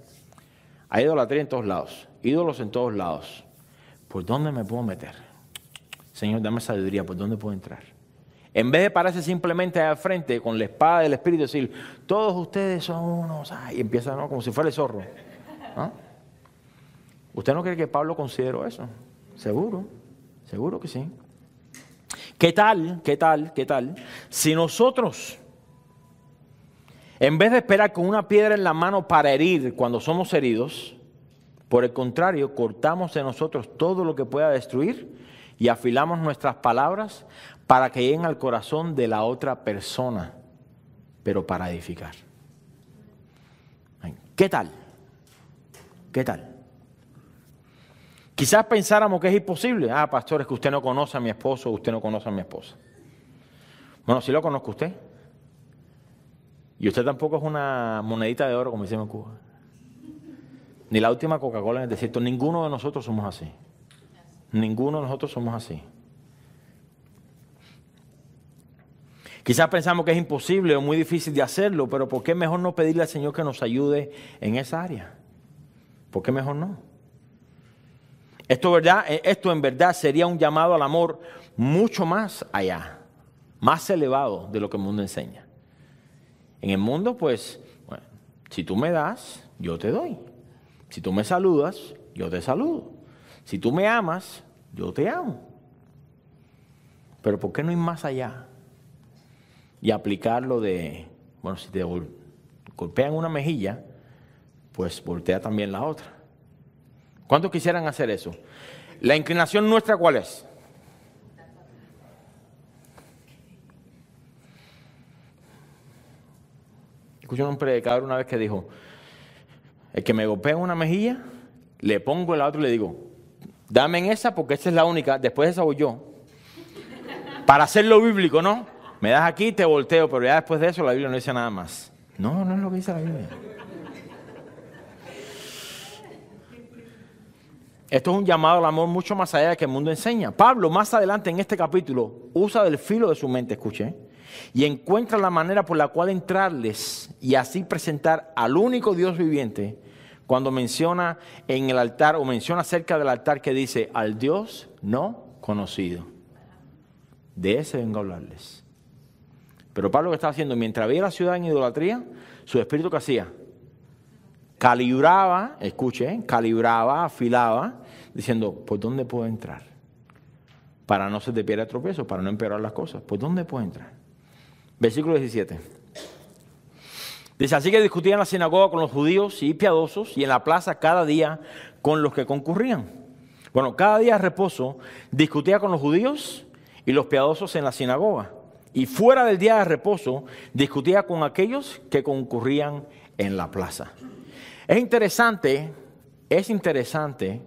hay idolatría en todos lados, ídolos en todos lados, ¿por dónde me puedo meter? Señor, dame sabiduría, ¿por dónde puedo entrar? En vez de pararse simplemente al frente con la espada del Espíritu y decir, todos ustedes son unos, y empieza como si fuera el zorro. ¿Usted no cree que Pablo consideró eso? Seguro, seguro que sí. ¿Qué tal, qué tal, qué tal? Si nosotros en vez de esperar con una piedra en la mano para herir cuando somos heridos, por el contrario, cortamos de nosotros todo lo que pueda destruir y afilamos nuestras palabras para que lleguen al corazón de la otra persona, pero para edificar. ¿Qué tal? ¿Qué tal? Quizás pensáramos que es imposible. Ah, pastor, es que usted no conoce a mi esposo, usted no conoce a mi esposa. Bueno, si lo conozco usted. Y usted tampoco es una monedita de oro, como dice en Cuba. Ni la última Coca-Cola en el desierto. Ninguno de nosotros somos así. Ninguno de nosotros somos así. Quizás pensamos que es imposible o muy difícil de hacerlo, pero ¿por qué mejor no pedirle al Señor que nos ayude en esa área? ¿Por qué mejor no? Esto, e, Esto en verdad sería un llamado al amor mucho más allá, más elevado de lo que el mundo enseña. En el mundo, pues, si tú me das, yo te doy. Si tú me saludas, yo te saludo. Si tú me amas, yo te amo. Pero ¿por qué no ir más allá? Y aplicarlo de, bueno, si te golpean una mejilla, pues voltea también la otra. ¿Cuántos quisieran hacer eso? La inclinación nuestra cuál es? escuché a un predicador una vez que dijo, el que me golpea en una mejilla, le pongo el otro y le digo, dame en esa porque esa es la única, después de esa voy yo. Para hacerlo bíblico, ¿no? Me das aquí y te volteo, pero ya después de eso la Biblia no dice nada más. No, no es lo que dice la Biblia. Esto es un llamado al amor mucho más allá de que el mundo enseña. Pablo, más adelante en este capítulo, usa del filo de su mente, escuche, y encuentra la manera por la cual entrarles y así presentar al único Dios viviente, cuando menciona en el altar o menciona cerca del altar que dice al Dios no conocido. De ese vengo a hablarles. Pero Pablo que estaba haciendo, mientras veía la ciudad en idolatría, su espíritu que hacía, calibraba, escuche, ¿eh? calibraba, afilaba, diciendo, ¿por dónde puedo entrar? Para no se te pierda tropiezo, para no empeorar las cosas. ¿Por dónde puedo entrar? Versículo 17. Dice, así que discutía en la sinagoga con los judíos y piadosos y en la plaza cada día con los que concurrían. Bueno, cada día de reposo discutía con los judíos y los piadosos en la sinagoga. Y fuera del día de reposo discutía con aquellos que concurrían en la plaza. Es interesante, es interesante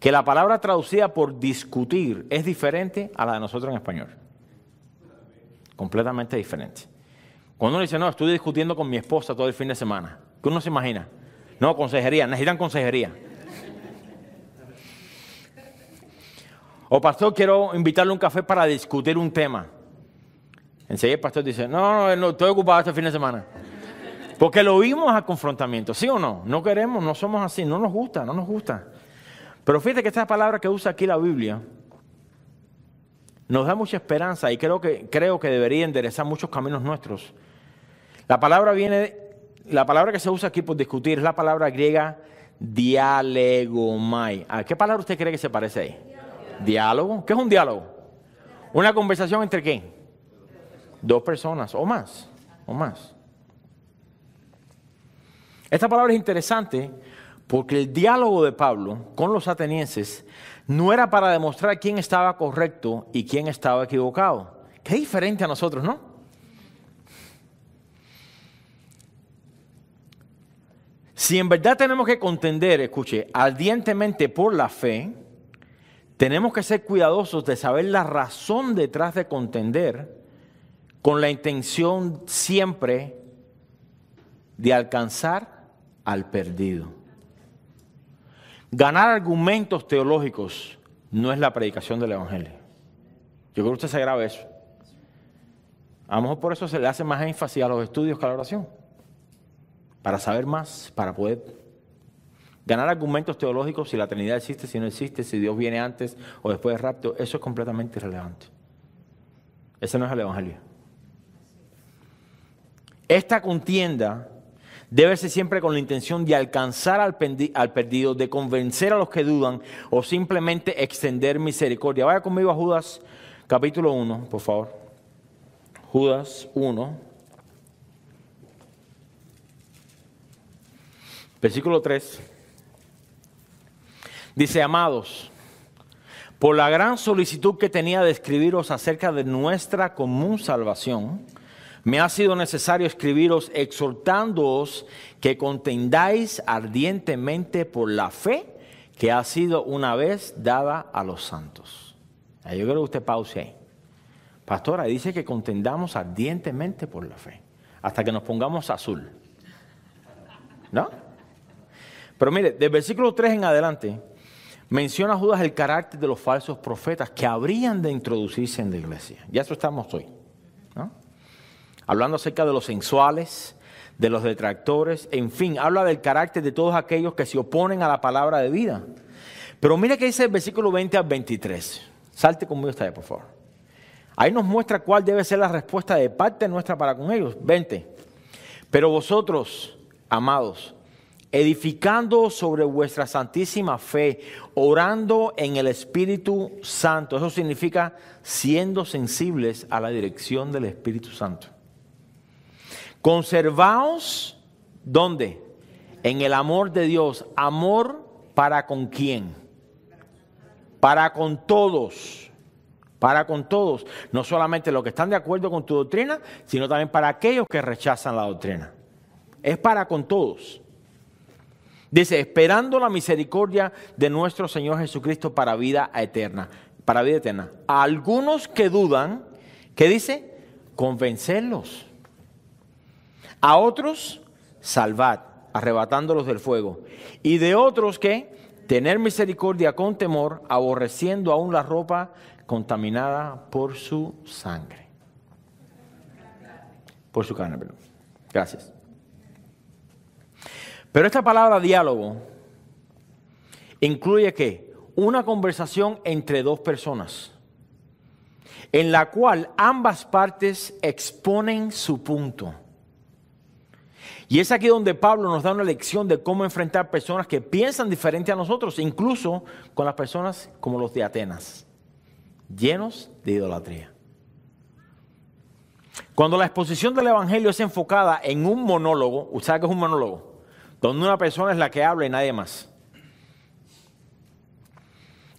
que la palabra traducida por discutir es diferente a la de nosotros en español completamente diferente. Cuando uno dice, no, estoy discutiendo con mi esposa todo el fin de semana, ¿qué uno se imagina? No, consejería, necesitan consejería. O pastor, quiero invitarle a un café para discutir un tema. Enseguida el pastor dice, no, no, no, estoy ocupado este fin de semana. Porque lo vimos a confrontamiento, ¿sí o no? No queremos, no somos así, no nos gusta, no nos gusta. Pero fíjate que esta palabra que usa aquí la Biblia, nos da mucha esperanza y creo que, creo que debería enderezar muchos caminos nuestros. La palabra viene, la palabra que se usa aquí por discutir es la palabra griega dialegomai. ¿A qué palabra usted cree que se parece ahí? Diálogo. ¿Qué es un diálogo? ¿Una conversación entre quién? Dos personas o más, o más. Esta palabra es interesante porque el diálogo de Pablo con los atenienses no era para demostrar quién estaba correcto y quién estaba equivocado. Qué diferente a nosotros, ¿no? Si en verdad tenemos que contender, escuche, ardientemente por la fe, tenemos que ser cuidadosos de saber la razón detrás de contender con la intención siempre de alcanzar al perdido. Ganar argumentos teológicos no es la predicación del Evangelio. Yo creo que usted se grabe eso. A lo mejor por eso se le hace más énfasis a los estudios que a la oración. Para saber más, para poder ganar argumentos teológicos si la Trinidad existe, si no existe, si Dios viene antes o después del rapto, eso es completamente irrelevante. Ese no es el Evangelio. Esta contienda debe siempre con la intención de alcanzar al, al, perdido, de convencer a los que dudan o simplemente extender misericordia. Vaya conmigo a Judas capítulo 1, por favor. Judas 1, versículo 3. Dice, amados, por la gran solicitud que tenía de escribiros acerca de nuestra común salvación, me ha sido necesario escribiros exhortándoos que contendáis ardientemente por la fe que ha sido una vez dada a los santos. Yo creo que usted pause ahí. Pastora, dice que contendamos ardientemente por la fe, hasta que nos pongamos azul. ¿No? Pero mire, del versículo 3 en adelante, menciona Judas el carácter de los falsos profetas que habrían de introducirse en la iglesia. Ya eso estamos hoy. ¿no? hablando acerca de los sensuales, de los detractores, en fin, habla del carácter de todos aquellos que se oponen a la palabra de vida. Pero mira que dice el versículo 20 al 23. Salte conmigo esta vez, por favor. Ahí nos muestra cuál debe ser la respuesta de parte nuestra para con ellos. 20. Pero vosotros, amados, edificando sobre vuestra santísima fe, orando en el Espíritu Santo. Eso significa siendo sensibles a la dirección del Espíritu Santo. Conservaos, ¿dónde? En el amor de Dios. Amor para con quién? Para con todos. Para con todos. No solamente los que están de acuerdo con tu doctrina, sino también para aquellos que rechazan la doctrina. Es para con todos. Dice, esperando la misericordia de nuestro Señor Jesucristo para vida eterna. Para vida eterna. algunos que dudan, ¿qué dice? Convencerlos. A otros, salvad, arrebatándolos del fuego. Y de otros que, tener misericordia con temor, aborreciendo aún la ropa contaminada por su sangre. Por su carne, perdón. Gracias. Pero esta palabra diálogo incluye que una conversación entre dos personas, en la cual ambas partes exponen su punto y es aquí donde Pablo nos da una lección de cómo enfrentar personas que piensan diferente a nosotros, incluso con las personas como los de Atenas, llenos de idolatría. Cuando la exposición del Evangelio es enfocada en un monólogo, ¿usted que es un monólogo? Donde una persona es la que habla y nadie más.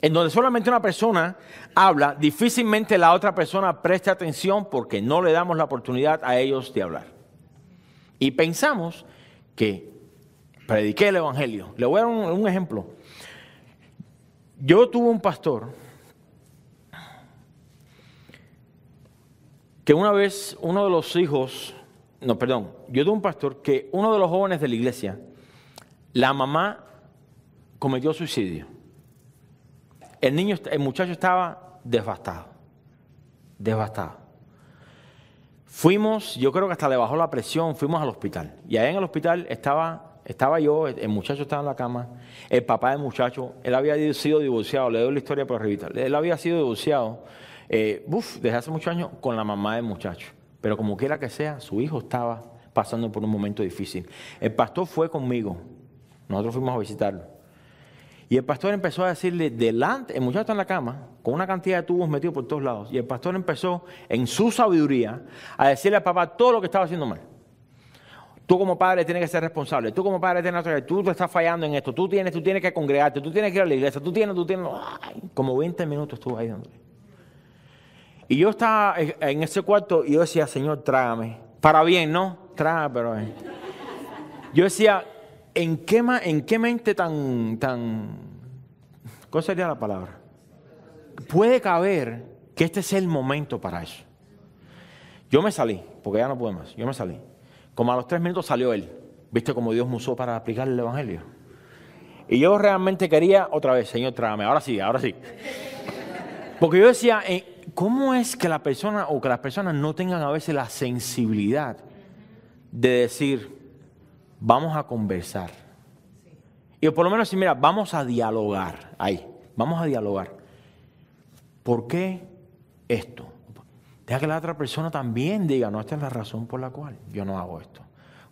En donde solamente una persona habla, difícilmente la otra persona preste atención porque no le damos la oportunidad a ellos de hablar. Y pensamos que prediqué el Evangelio. Le voy a dar un, ejemplo. Yo tuve un pastor que una vez uno de los hijos, no, perdón, yo tuve un pastor que uno de los jóvenes de la iglesia, la mamá cometió suicidio. El niño, el muchacho estaba devastado, devastado. Fuimos, yo creo que hasta le bajó la presión, fuimos al hospital. Y ahí en el hospital estaba, estaba yo, el muchacho estaba en la cama, el papá del muchacho, él había sido divorciado, le doy la historia para revitar, él había sido divorciado, eh, desde hace muchos años, con la mamá del muchacho. Pero como quiera que sea, su hijo estaba pasando por un momento difícil. El pastor fue conmigo, nosotros fuimos a visitarlo. Y el pastor empezó a decirle, delante, el muchacho está en la cama, con una cantidad de tubos metidos por todos lados. Y el pastor empezó, en su sabiduría, a decirle al papá todo lo que estaba haciendo mal. Tú como padre tienes que ser responsable, tú como padre tienes que tú te estás fallando en esto, tú tienes, tú tienes que congregarte, tú tienes que ir a la iglesia, tú tienes, tú tienes... como 20 minutos estuvo ahí dándole. Y yo estaba eh, en ese cuarto y yo decía, Señor, trágame. Para bien, ¿no? Trágame, pero... Eh. Yo decía, ¿en qué, en qué mente tan, tan, ¿cuál sería la palabra? Puede caber que este sea el momento para eso. Yo me salí, porque ya no puedo más, yo me salí. Como a los tres minutos salió él. ¿Viste cómo Dios me usó para aplicar el Evangelio? Y yo realmente quería, otra vez, Señor, tráeme. Ahora sí, ahora sí. Porque yo decía, eh, ¿cómo es que la persona o que las personas no tengan a veces la sensibilidad de decir, vamos a conversar. Y por lo menos si mira, vamos a dialogar, ahí, vamos a dialogar. ¿Por qué esto? Deja que la otra persona también diga, no, esta es la razón por la cual yo no hago esto.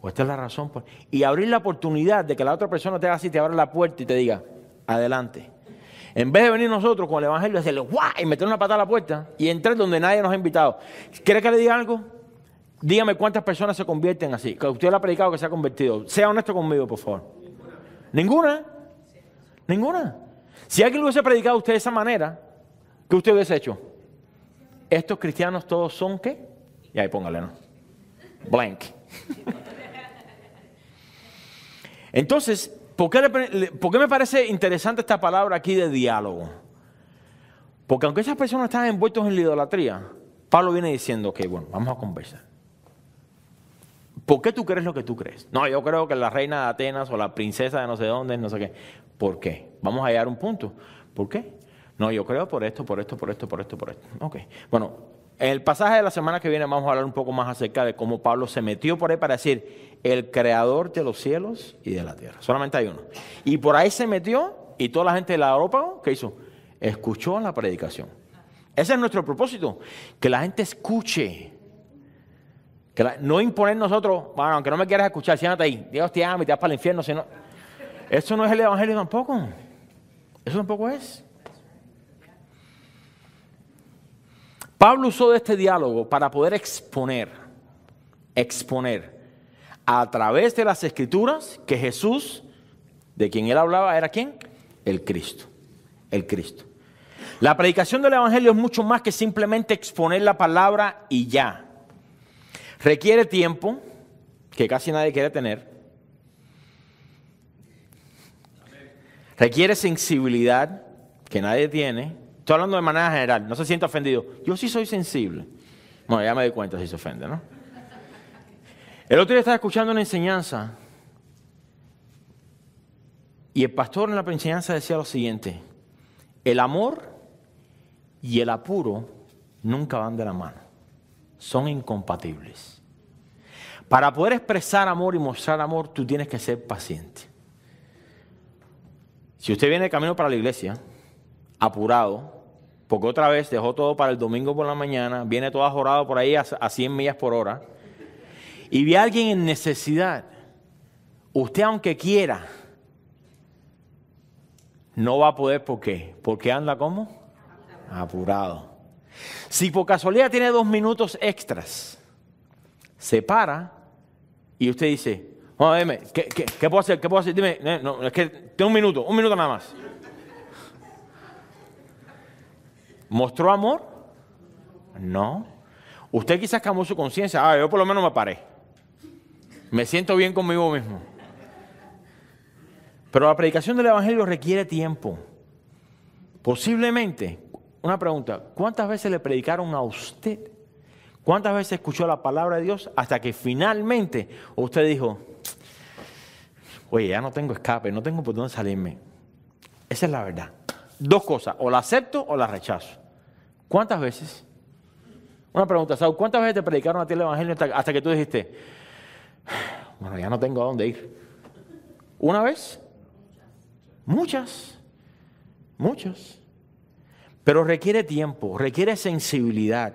O esta es la razón por... Y abrir la oportunidad de que la otra persona te haga así, te abra la puerta y te diga, adelante. En vez de venir nosotros con el evangelio y hacerle guau y meter una patada a la puerta y entrar donde nadie nos ha invitado. ¿Quieres que le diga algo? Dígame cuántas personas se convierten así. Que usted le ha predicado que se ha convertido. Sea honesto conmigo, por favor. ¿Ninguna? ¿Ninguna? Si alguien lo hubiese predicado a usted de esa manera, ¿qué usted hubiese hecho? Estos cristianos todos son qué? Y ahí póngale, ¿no? Blank. Entonces, ¿por qué, me parece interesante esta palabra aquí de diálogo? Porque aunque esas personas están envueltas en la idolatría, Pablo viene diciendo, que, bueno, vamos a conversar. ¿Por qué tú crees lo que tú crees? No, yo creo que la reina de Atenas o la princesa de no sé dónde, no sé qué. ¿Por qué? Vamos a hallar un punto. ¿Por qué? No, yo creo por esto, por esto, por esto, por esto, por esto. Ok. Bueno, en el pasaje de la semana que viene vamos a hablar un poco más acerca de cómo Pablo se metió por ahí para decir el creador de los cielos y de la tierra. Solamente hay uno. Y por ahí se metió y toda la gente de la Europa, ¿qué hizo? Escuchó la predicación. Ese es nuestro propósito, que la gente escuche no imponer nosotros, bueno, aunque no me quieras escuchar, siéntate ahí. Dios te ama y te vas para el infierno. Sino, eso no es el evangelio tampoco. Eso tampoco es. Pablo usó de este diálogo para poder exponer, exponer a través de las escrituras que Jesús, de quien él hablaba, era quién? El Cristo, el Cristo. La predicación del Evangelio es mucho más que simplemente exponer la palabra y ya. Requiere tiempo, que casi nadie quiere tener. Requiere sensibilidad, que nadie tiene. Estoy hablando de manera general, no se sienta ofendido. Yo sí soy sensible. Bueno, ya me doy cuenta si se ofende, ¿no? El otro día estaba escuchando una enseñanza y el pastor en la enseñanza decía lo siguiente, el amor y el apuro nunca van de la mano son incompatibles. Para poder expresar amor y mostrar amor, tú tienes que ser paciente. Si usted viene de camino para la iglesia, apurado, porque otra vez dejó todo para el domingo por la mañana, viene todo ajorado por ahí a, 100 millas por hora, y ve a alguien en necesidad, usted aunque quiera, no va a poder, ¿por qué? Porque anda como apurado. Si por casualidad tiene dos minutos extras, se para y usted dice, dime, ¿qué, qué, puedo hacer? ¿Qué puedo hacer? Dime, no, es que tengo un minuto, un minuto nada más. ¿Mostró amor? No. Usted quizás cambió su conciencia. Ah, yo por lo menos me paré. Me siento bien conmigo mismo. Pero la predicación del Evangelio requiere tiempo. Posiblemente una pregunta, ¿cuántas veces le predicaron a usted? ¿Cuántas veces escuchó la palabra de Dios hasta que finalmente usted dijo, oye, ya no tengo escape, no tengo por dónde salirme? Esa es la verdad. Dos cosas, o la acepto o la rechazo. ¿Cuántas veces? Una pregunta, ¿sabes? ¿cuántas veces te predicaron a ti el Evangelio hasta, hasta que tú dijiste, bueno, ya no tengo a dónde ir? ¿Una vez? Muchas, muchas. Pero requiere tiempo, requiere sensibilidad,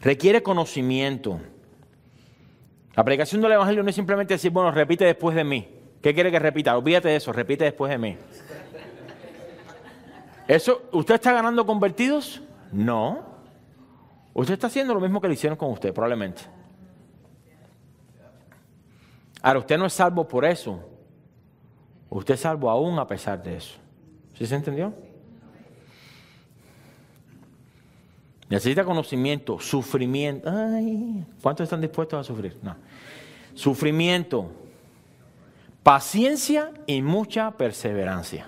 requiere conocimiento. La predicación del Evangelio no es simplemente decir, bueno, repite después de mí. ¿Qué quiere que repita? Olvídate de eso, repite después de mí. Eso, ¿Usted está ganando convertidos? No. Usted está haciendo lo mismo que le hicieron con usted, probablemente. Ahora, usted no es salvo por eso. Usted es salvo aún a pesar de eso. ¿Sí se entendió? Necesita conocimiento, sufrimiento. Ay, ¿cuántos están dispuestos a sufrir? No. Sufrimiento, paciencia y mucha perseverancia.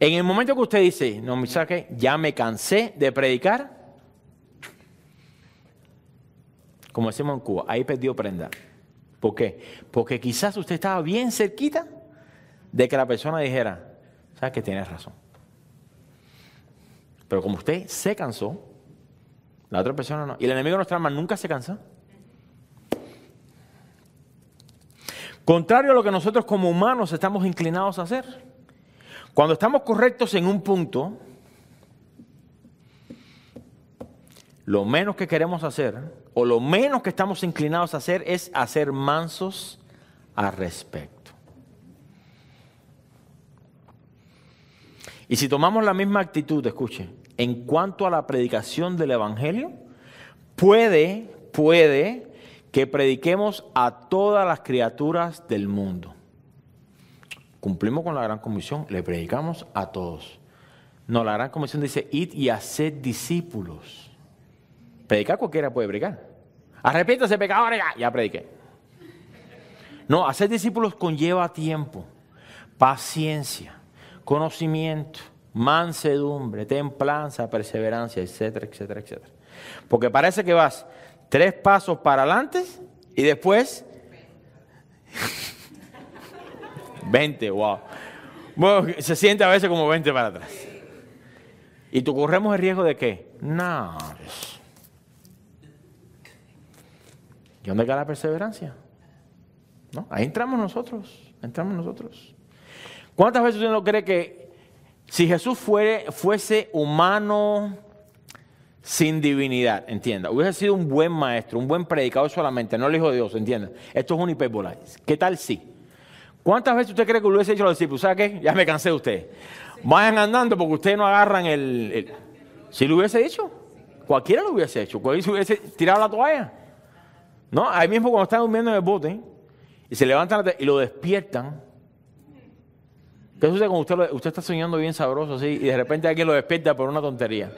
En el momento que usted dice, no me saque, ya me cansé de predicar, como decimos en Cuba, ahí perdió prenda. ¿Por qué? Porque quizás usted estaba bien cerquita de que la persona dijera, sabes que tienes razón. Pero como usted se cansó, la otra persona no. Y el enemigo de nuestra alma nunca se cansa. Contrario a lo que nosotros como humanos estamos inclinados a hacer. Cuando estamos correctos en un punto, lo menos que queremos hacer, o lo menos que estamos inclinados a hacer, es hacer mansos al respecto. Y si tomamos la misma actitud, escuche, en cuanto a la predicación del Evangelio, puede, puede que prediquemos a todas las criaturas del mundo. Cumplimos con la gran comisión, le predicamos a todos. No, la gran comisión dice, id y haced discípulos. Predicar cualquiera puede predicar. Arrepiéntase, pecador, ya prediqué. No, hacer discípulos conlleva tiempo, paciencia, conocimiento, mansedumbre, templanza, perseverancia, etcétera, etcétera, etcétera. Porque parece que vas tres pasos para adelante y después 20, *laughs* wow. Bueno, se siente a veces como 20 para atrás. ¿Y tú corremos el riesgo de qué? No. Pues. ¿Y dónde queda la perseverancia? ¿No? Ahí entramos nosotros, entramos nosotros. ¿Cuántas veces usted no cree que si Jesús fuese humano sin divinidad, entienda, hubiese sido un buen maestro, un buen predicador solamente, no el Hijo de Dios, entienda. Esto es un hipérbole. ¿Qué tal si? ¿Cuántas veces usted cree que lo hubiese hecho a los discípulos? ¿Sabe qué? Ya me cansé de usted. Vayan andando porque ustedes no agarran el... Si lo hubiese hecho? cualquiera lo hubiese hecho, cualquiera hubiese tirado la toalla. No, ahí mismo cuando están durmiendo en el bote y se levantan y lo despiertan, ¿Qué sucede cuando usted, usted está soñando bien sabroso así y de repente alguien lo despierta por una tontería?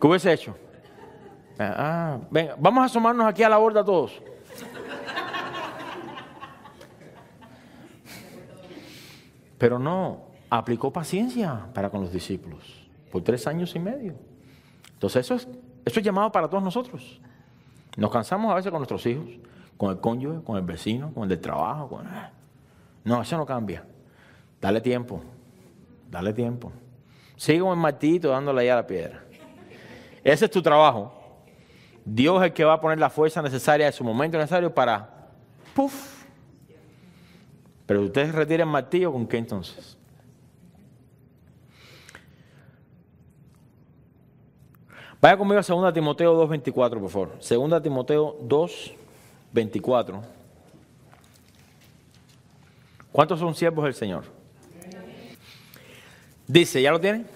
¿Qué hubiese hecho? Ah, ah venga, vamos a asomarnos aquí a la borda todos. Pero no, aplicó paciencia para con los discípulos por tres años y medio. Entonces eso es, eso es llamado para todos nosotros. Nos cansamos a veces con nuestros hijos, con el cónyuge, con el vecino, con el del trabajo, con... Ah, no, eso no cambia. Dale tiempo, dale tiempo. con el martillito dándole ahí a la piedra. Ese es tu trabajo. Dios es el que va a poner la fuerza necesaria en su momento necesario para ¡puf! Pero si retira el martillo, ¿con qué entonces? Vaya conmigo a 2 Timoteo 2.24, por favor. 2 Timoteo 2.24. ¿Cuántos son siervos del Señor? Dice, ¿ya lo tienen?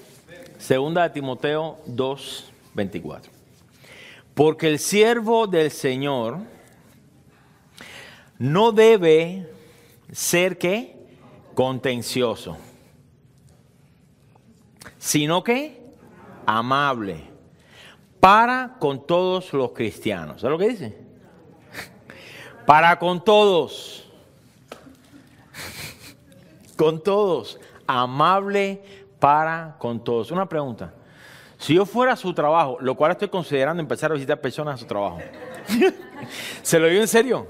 Segunda de Timoteo 2, 24. Porque el siervo del Señor no debe ser que contencioso, sino que amable para con todos los cristianos. ¿Sabes lo que dice? *laughs* Para con todos con todos, amable para con todos. Una pregunta. Si yo fuera a su trabajo, lo cual estoy considerando empezar a visitar personas a su trabajo, *laughs* se lo digo en serio.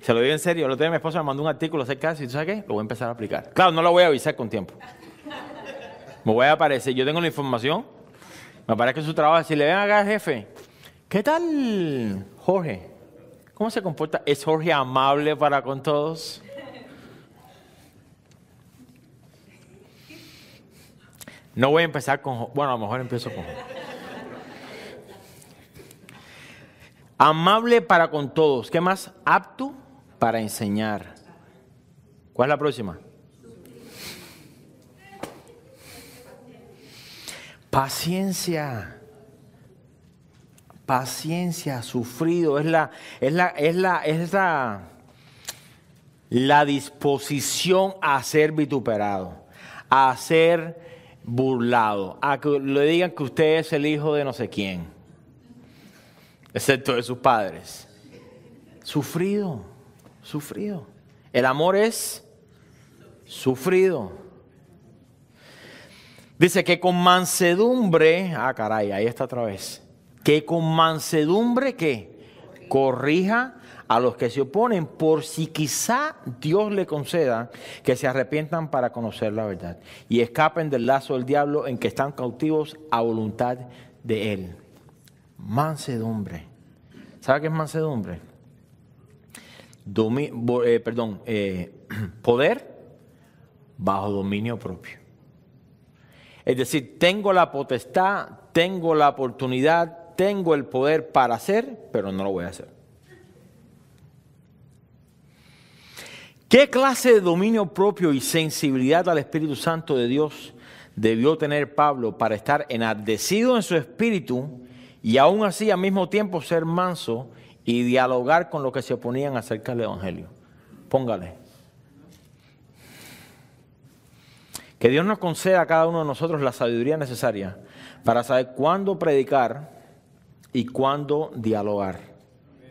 Se lo digo en serio. El otro día mi esposa me mandó un artículo acerca de eso ¿tú sabes qué? Lo voy a empezar a aplicar. Claro, no lo voy a avisar con tiempo. Me voy a aparecer. Yo tengo la información. Me aparece en su trabajo. Si le ven acá, jefe, ¿qué tal Jorge? ¿Cómo se comporta? ¿Es Jorge amable para con todos? No voy a empezar con... Bueno, a lo mejor empiezo con... Amable para con todos. ¿Qué más? Apto para enseñar. ¿Cuál es la próxima? Paciencia. Paciencia, sufrido. Es la, es la, es la, es la, la disposición a ser vituperado, a ser burlado, a que le digan que usted es el hijo de no sé quién, excepto de sus padres. Sufrido, sufrido. El amor es sufrido. Dice que con mansedumbre, ah caray, ahí está otra vez, que con mansedumbre que corrija a los que se oponen por si quizá Dios le conceda que se arrepientan para conocer la verdad y escapen del lazo del diablo en que están cautivos a voluntad de Él. Mansedumbre. ¿Sabe qué es mansedumbre? Eh, perdón, eh, *clears throat* poder bajo dominio propio. Es decir, tengo la potestad, tengo la oportunidad, tengo el poder para hacer, pero no lo voy a hacer. ¿Qué clase de dominio propio y sensibilidad al Espíritu Santo de Dios debió tener Pablo para estar enardecido en su espíritu y aún así al mismo tiempo ser manso y dialogar con los que se oponían acerca del Evangelio? Póngale. Que Dios nos conceda a cada uno de nosotros la sabiduría necesaria para saber cuándo predicar y cuándo dialogar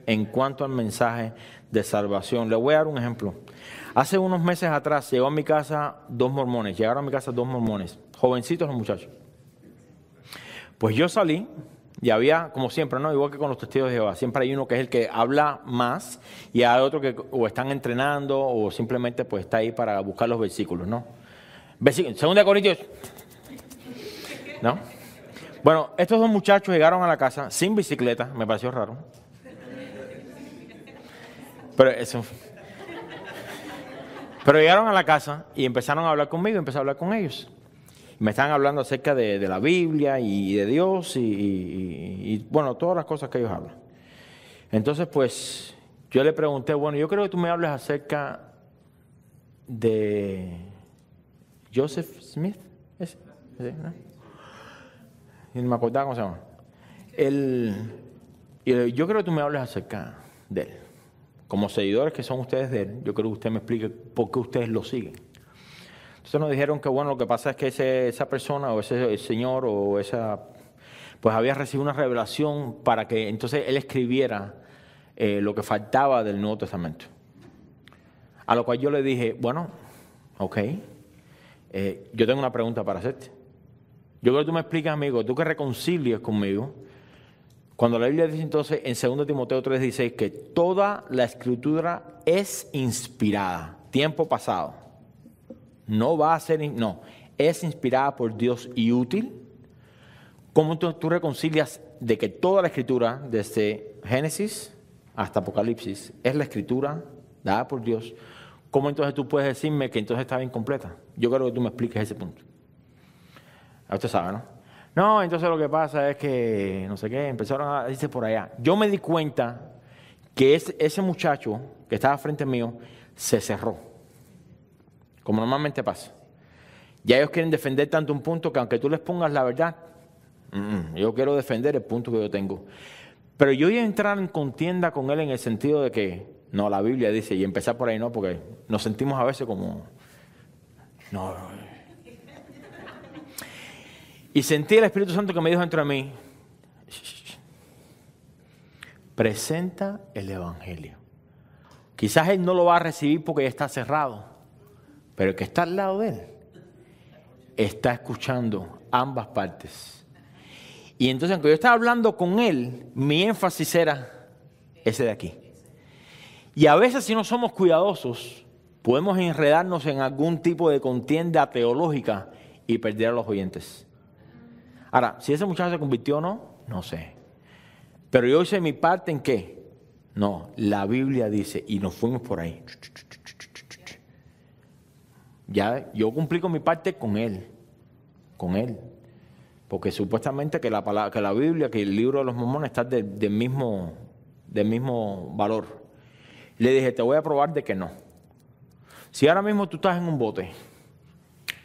en cuanto al mensaje de salvación. Le voy a dar un ejemplo. Hace unos meses atrás llegó a mi casa dos mormones, llegaron a mi casa dos mormones, jovencitos los muchachos. Pues yo salí y había, como siempre, ¿no? igual que con los testigos de Jehová, siempre hay uno que es el que habla más y hay otro que o están entrenando o simplemente pues está ahí para buscar los versículos, ¿no? Versículo, segunda de Corintios, ¿no? Bueno, estos dos muchachos llegaron a la casa sin bicicleta, me pareció raro pero eso. Pero llegaron a la casa y empezaron a hablar conmigo, empecé a hablar con ellos. Me estaban hablando acerca de, la Biblia y de Dios y, bueno, todas las cosas que ellos hablan. Entonces, pues, yo le pregunté, bueno, yo creo que tú me hables acerca de Joseph Smith. ¿Ese? ¿No? me acordaba cómo se llama. yo creo que tú me hables acerca de él como seguidores que son ustedes de él, yo creo que usted me explique por qué ustedes lo siguen. Entonces nos dijeron que, bueno, lo que pasa es que ese, esa persona o ese señor o esa, pues había recibido una revelación para que entonces él escribiera eh, lo que faltaba del Nuevo Testamento. A lo cual yo le dije, bueno, ok, eh, yo tengo una pregunta para hacerte. Yo creo que tú me explicas, amigo, tú que reconcilies conmigo cuando la Biblia dice entonces en 2 Timoteo dice que toda la escritura es inspirada, tiempo pasado, no va a ser, no, es inspirada por Dios y útil. ¿Cómo tú, tú reconcilias de que toda la escritura, desde Génesis hasta Apocalipsis, es la escritura dada por Dios? ¿Cómo entonces tú puedes decirme que entonces estaba incompleta? Yo creo que tú me expliques ese punto. Usted sabe, ¿no? No, entonces lo que pasa es que, no sé qué, empezaron a decirse por allá. Yo me di cuenta que ese, ese muchacho que estaba frente mío se cerró, como normalmente pasa. Ya ellos quieren defender tanto un punto que aunque tú les pongas la verdad, yo quiero defender el punto que yo tengo. Pero yo iba a entrar en contienda con él en el sentido de que, no, la Biblia dice, y empezar por ahí no, porque nos sentimos a veces como, no, y sentí el Espíritu Santo que me dijo dentro de mí, presenta el Evangelio. Quizás él no lo va a recibir porque ya está cerrado, pero el que está al lado de él está escuchando ambas partes. Y entonces, aunque yo estaba hablando con él, mi énfasis era ese de aquí. Y a veces si no somos cuidadosos, podemos enredarnos en algún tipo de contienda teológica y perder a los oyentes. Ahora, si ese muchacho se convirtió o no, no sé. Pero yo hice mi parte en qué? No, la Biblia dice, y nos fuimos por ahí. Ya yo cumplí con mi parte con él, con él. Porque supuestamente que la, que la Biblia, que el libro de los mormones está mismo, del mismo valor. Le dije, te voy a probar de que no. Si ahora mismo tú estás en un bote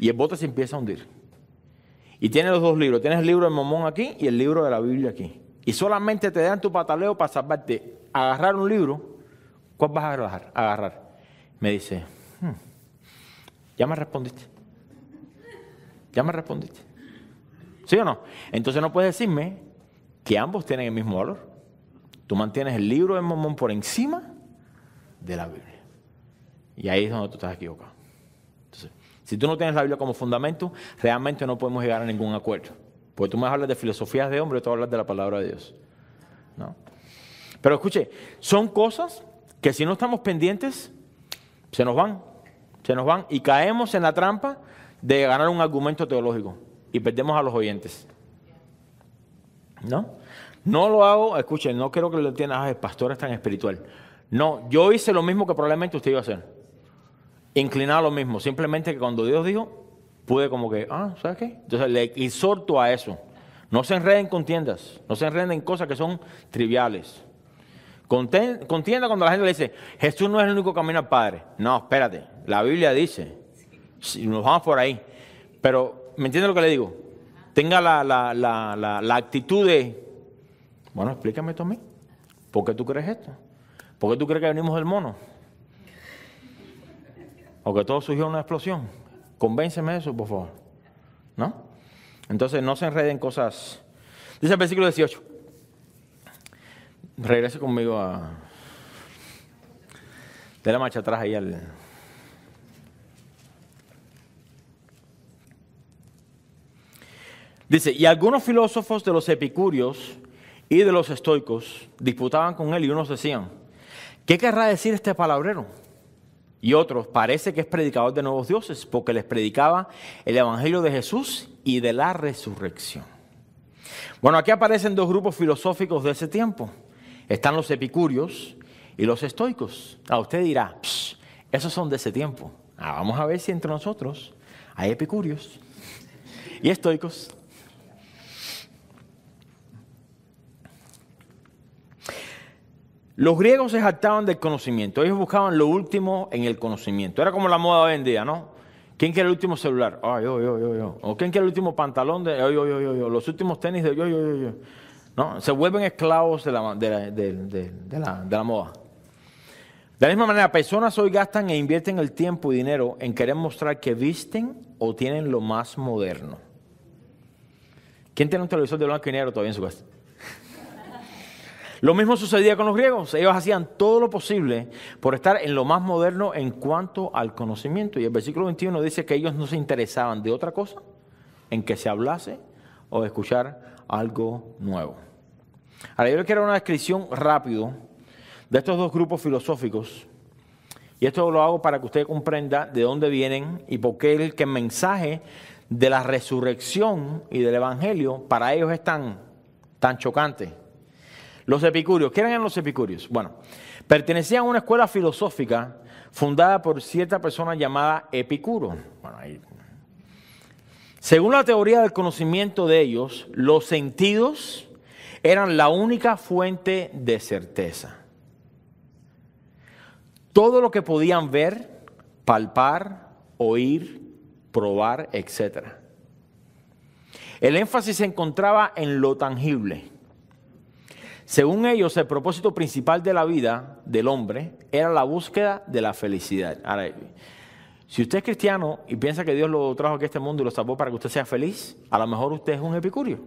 y el bote se empieza a hundir, y tienes los dos libros. Tienes el libro de momón aquí y el libro de la Biblia aquí. Y solamente te dan tu pataleo para salvarte. Agarrar un libro, ¿cuál vas a agarrar? agarrar. Me dice, hmm, ya me respondiste. Ya me respondiste. ¿Sí o no? Entonces no puedes decirme que ambos tienen el mismo valor. Tú mantienes el libro de momón por encima de la Biblia. Y ahí es donde tú estás equivocado. Entonces, si tú no tienes la Biblia como fundamento, realmente no podemos llegar a ningún acuerdo. Porque tú me hablas de filosofías de hombre, tú hablas de la palabra de Dios. Pero escuche, son cosas que si no estamos pendientes, se nos van. Se nos van y caemos en la trampa de ganar un argumento teológico y perdemos a los oyentes. ¿No? No lo hago, escuche, no quiero que lo entiendas, ah, el pastor tan espiritual. No, yo hice lo mismo que probablemente usted iba a hacer inclinado a lo mismo. Simplemente que cuando Dios dijo, pude como que, ah, ¿sabes qué? Entonces le exhorto a eso. No se enreden contiendas, no se enreden en cosas que son triviales. Contienda cuando la gente le dice, Jesús no es el único camino al Padre. No, espérate, la Biblia dice, si nos vamos por ahí. Pero, ¿me entiendes lo que le digo? Tenga la, la, la, la actitud de, bueno, explícame esto a mí. ¿Por qué tú crees esto? ¿Por qué tú crees que venimos del mono? o todo surgió en una explosión. Convénceme de eso, por favor. ¿No? Entonces no se enreden cosas. Dice el versículo 18. Regrese conmigo a. De la marcha atrás ahí al. Dice, y algunos filósofos de los epicúreos y de los estoicos disputaban con él y unos decían, ¿qué querrá decir este palabrero? y otros parece que es predicador de nuevos dioses porque les predicaba el Evangelio de Jesús y de la resurrección. Bueno, aquí aparecen dos grupos filosóficos de ese tiempo. Están los epicúreos y los estoicos. a ah, usted dirá, esos son de ese tiempo. Ah, vamos a ver si entre nosotros hay epicúreos y estoicos. Los griegos se jactaban del conocimiento, ellos buscaban lo último en el conocimiento. Era como la moda hoy en día, ¿no? ¿Quién quiere el último celular? ¿O quién quiere el último pantalón de yo, Los últimos tenis de ¿No? Se vuelven esclavos de la, de la moda. De la misma manera, personas hoy gastan e invierten el tiempo y dinero en querer mostrar que visten o tienen lo más moderno. ¿Quién tiene un televisor de blanco y negro todavía en su casa? Lo mismo sucedía con los griegos. Ellos hacían todo lo posible por estar en lo más moderno en cuanto al conocimiento. Y el versículo 21 dice que ellos no se interesaban de otra cosa en que se hablase o escuchar algo nuevo. Ahora yo les quiero una descripción rápido de estos dos grupos filosóficos. Y esto lo hago para que usted comprenda de dónde vienen y por qué el, mensaje de la resurrección y del evangelio para ellos es tan chocante. Los epicúreos, ¿qué eran los epicúreos? Bueno, pertenecían a una escuela filosófica fundada por cierta persona llamada Epicuro. Según la teoría del conocimiento de ellos, los sentidos eran la única fuente de certeza. Todo lo que podían ver, palpar, oír, probar, etc. El énfasis se encontraba en lo tangible según ellos, el propósito principal de la vida del hombre era la búsqueda de la felicidad. Ahora, si usted es cristiano y piensa que Dios lo trajo aquí a este mundo y lo salvó para que usted sea feliz, a lo mejor usted es un epicurio.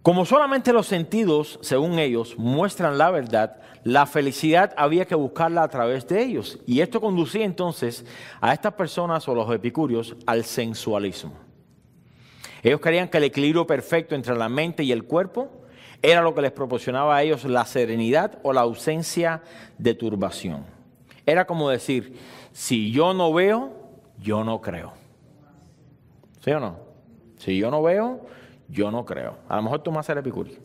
Como solamente los sentidos, según ellos, muestran la verdad, la felicidad había que buscarla a través de ellos. Y esto conducía entonces a estas personas o los epicúreos al sensualismo. Ellos creían que el equilibrio perfecto entre la mente y el cuerpo era lo que les proporcionaba a ellos la serenidad o la ausencia de turbación. Era como decir, si yo no veo, yo no creo. ¿Sí o no? Si yo no veo, yo no creo. A lo mejor tú más eres epicurio.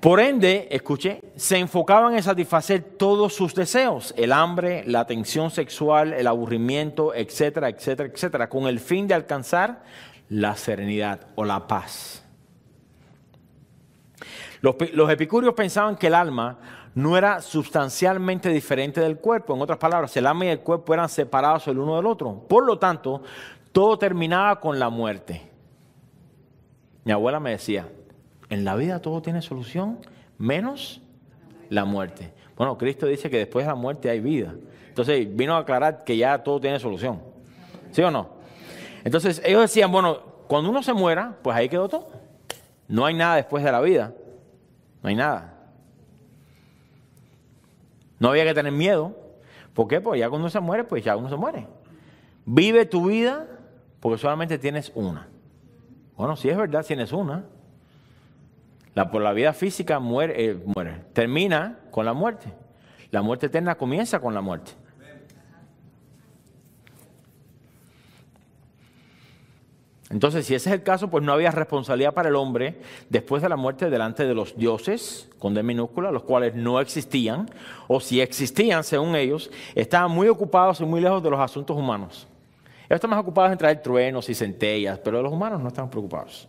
Por ende, escuché, se enfocaban en satisfacer todos sus deseos, el hambre, la tensión sexual, el aburrimiento, etcétera, etcétera, etcétera, con el fin de alcanzar la serenidad o la paz. Los, los epicúreos pensaban que el alma no era sustancialmente diferente del cuerpo. En otras palabras, el alma y el cuerpo eran separados el uno del otro. Por lo tanto, todo terminaba con la muerte. Mi abuela me decía, en la vida todo tiene solución menos la muerte. Bueno, Cristo dice que después de la muerte hay vida. Entonces vino a aclarar que ya todo tiene solución. ¿Sí o no? Entonces ellos decían, bueno, cuando uno se muera, pues ahí quedó todo. No hay nada después de la vida. No hay nada. No había que tener miedo. ¿Por qué? Pues ya cuando uno se muere, pues ya uno se muere. Vive tu vida porque solamente tienes una. Bueno, si es verdad, tienes una. La, por la vida física eh, muere, termina con la muerte. La muerte eterna comienza con la muerte. Entonces, si ese es el caso, pues no había responsabilidad para el hombre después de la muerte delante de los dioses, con D minúscula, los cuales no existían, o si existían, según ellos, estaban muy ocupados y muy lejos de los asuntos humanos. Ellos estaban más ocupados en traer truenos y centellas, pero los humanos no estaban preocupados.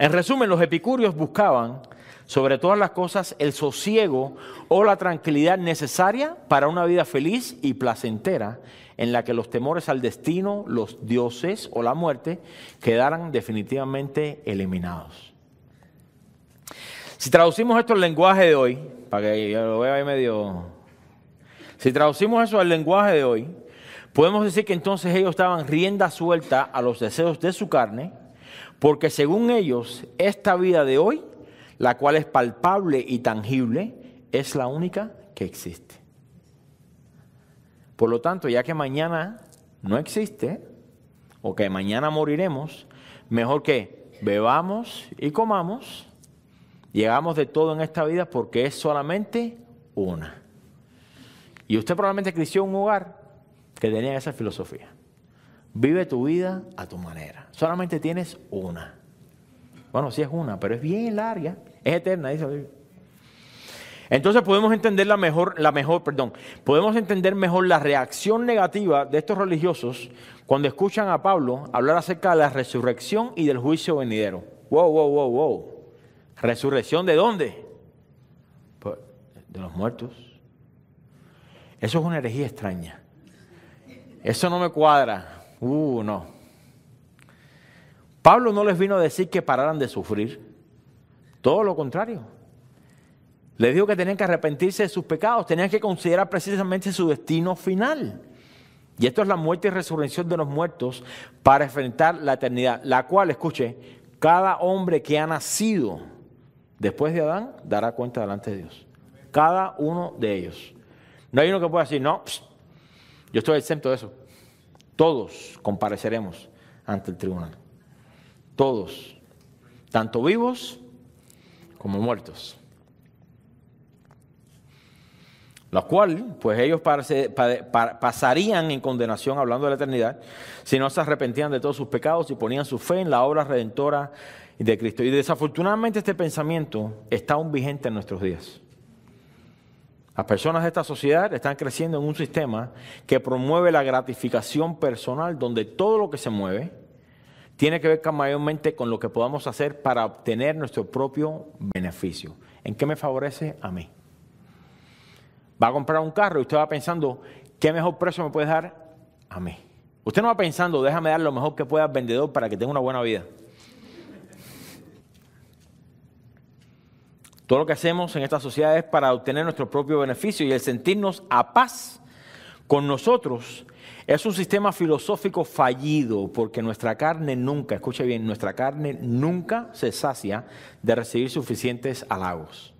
En resumen, los epicúreos buscaban sobre todas las cosas el sosiego o la tranquilidad necesaria para una vida feliz y placentera en la que los temores al destino, los dioses o la muerte quedaran definitivamente eliminados. Si traducimos esto al lenguaje de hoy, para que lo vea medio... Si traducimos eso al lenguaje de hoy, podemos decir que entonces ellos estaban rienda suelta a los deseos de su carne, porque según ellos, esta vida de hoy, la cual es palpable y tangible, es la única que existe. Por lo tanto, ya que mañana no existe, o que mañana moriremos, mejor que bebamos y comamos, llegamos de todo en esta vida porque es solamente una. Y usted probablemente creció en un hogar que tenía esa filosofía. Vive tu vida a tu manera. Solamente tienes una. Bueno, sí es una, pero es bien larga. Es eterna, dice Entonces podemos entender la mejor, la mejor, perdón, podemos entender mejor la reacción negativa de estos religiosos cuando escuchan a Pablo hablar acerca de la resurrección y del juicio venidero. Wow, wow, wow, wow. ¿Resurrección de dónde? Pues, de los muertos. Eso es una herejía extraña. Eso no me cuadra. Uh, no. Pablo no les vino a decir que pararan de sufrir. Todo lo contrario. Les dijo que tenían que arrepentirse de sus pecados, tenían que considerar precisamente su destino final. Y esto es la muerte y resurrección de los muertos para enfrentar la eternidad, la cual, escuche, cada hombre que ha nacido después de Adán dará cuenta delante de Dios. Cada uno de ellos. No hay uno que pueda decir, no, yo estoy exento de eso todos compareceremos ante el tribunal. Todos, tanto vivos como muertos. Lo cual, pues ellos pasarían en condenación hablando de la eternidad, si no se arrepentían de todos sus pecados y ponían su fe en la obra redentora de Cristo. Y desafortunadamente este pensamiento está aún vigente en nuestros días. Las personas de esta sociedad están creciendo en un sistema que promueve la gratificación personal, donde todo lo que se mueve tiene que ver mayormente con lo que podamos hacer para obtener nuestro propio beneficio. ¿En qué me favorece a mí? Va a comprar un carro y usted va pensando, ¿qué mejor precio me puede dar a mí? Usted no va pensando, déjame dar lo mejor que pueda vendedor para que tenga una buena vida. Todo lo que hacemos en esta sociedad es para obtener nuestro propio beneficio y el sentirnos a paz con nosotros es un sistema filosófico fallido porque nuestra carne nunca, escuche bien, nuestra carne nunca se sacia de recibir suficientes halagos.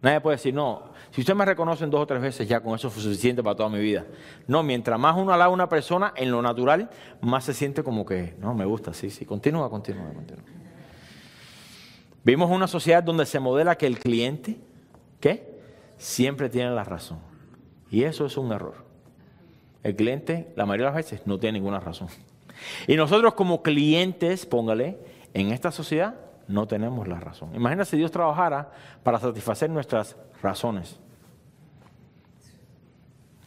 Nadie puede decir, no, si usted me reconocen dos o tres veces, ya con eso fue suficiente para toda mi vida. No, mientras más uno alaba a una persona, en lo natural, más se siente como que, no, me gusta, sí, sí, continúa, continúa, continúa. Vimos una sociedad donde se modela que el cliente, ¿qué? Siempre tiene la razón. Y eso es un error. El cliente, la mayoría de las veces, no tiene ninguna razón. Y nosotros como clientes, póngale, en esta sociedad no tenemos la razón. Imagina si Dios trabajara para satisfacer nuestras razones.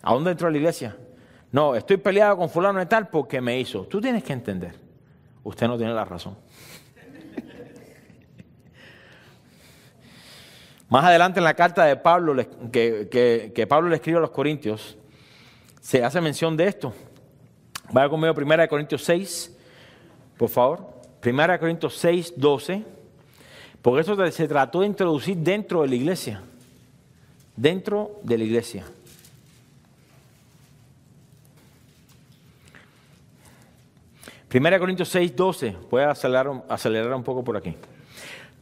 ¿A dónde entró la iglesia? No, estoy peleado con fulano de tal porque me hizo. Tú tienes que entender, usted no tiene la razón. Más adelante en la carta de Pablo, que, que, Pablo le escribe a los Corintios, se hace mención de esto. Vaya conmigo Primera 1 Corintios 6, por favor. 1 Corintios 6, 12. Porque eso se trató de introducir dentro de la iglesia. Dentro de la iglesia. Primera Corintios 6, 12. Voy a acelerar, acelerar un poco por aquí.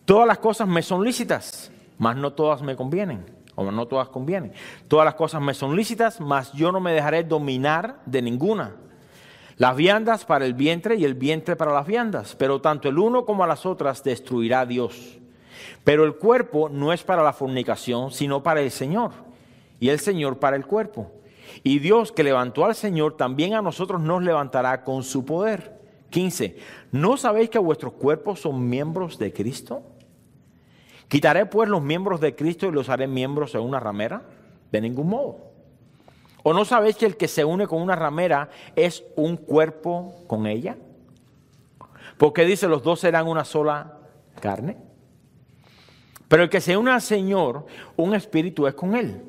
Todas las cosas me son lícitas, mas no todas me convienen, o no todas convienen. Todas las cosas me son lícitas, mas yo no me dejaré dominar de ninguna. Las viandas para el vientre y el vientre para las viandas, pero tanto el uno como las otras destruirá Dios. Pero el cuerpo no es para la fornicación, sino para el Señor, y el Señor para el cuerpo. Y Dios que levantó al Señor, también a nosotros nos levantará con su poder. 15. ¿No sabéis que vuestros cuerpos son miembros de Cristo? ¿Quitaré pues los miembros de Cristo y los haré miembros de una ramera? De ningún modo. ¿O no sabéis que el que se une con una ramera es un cuerpo con ella? Porque dice, los dos serán una sola carne. Pero el que se une al Señor, un espíritu es con él.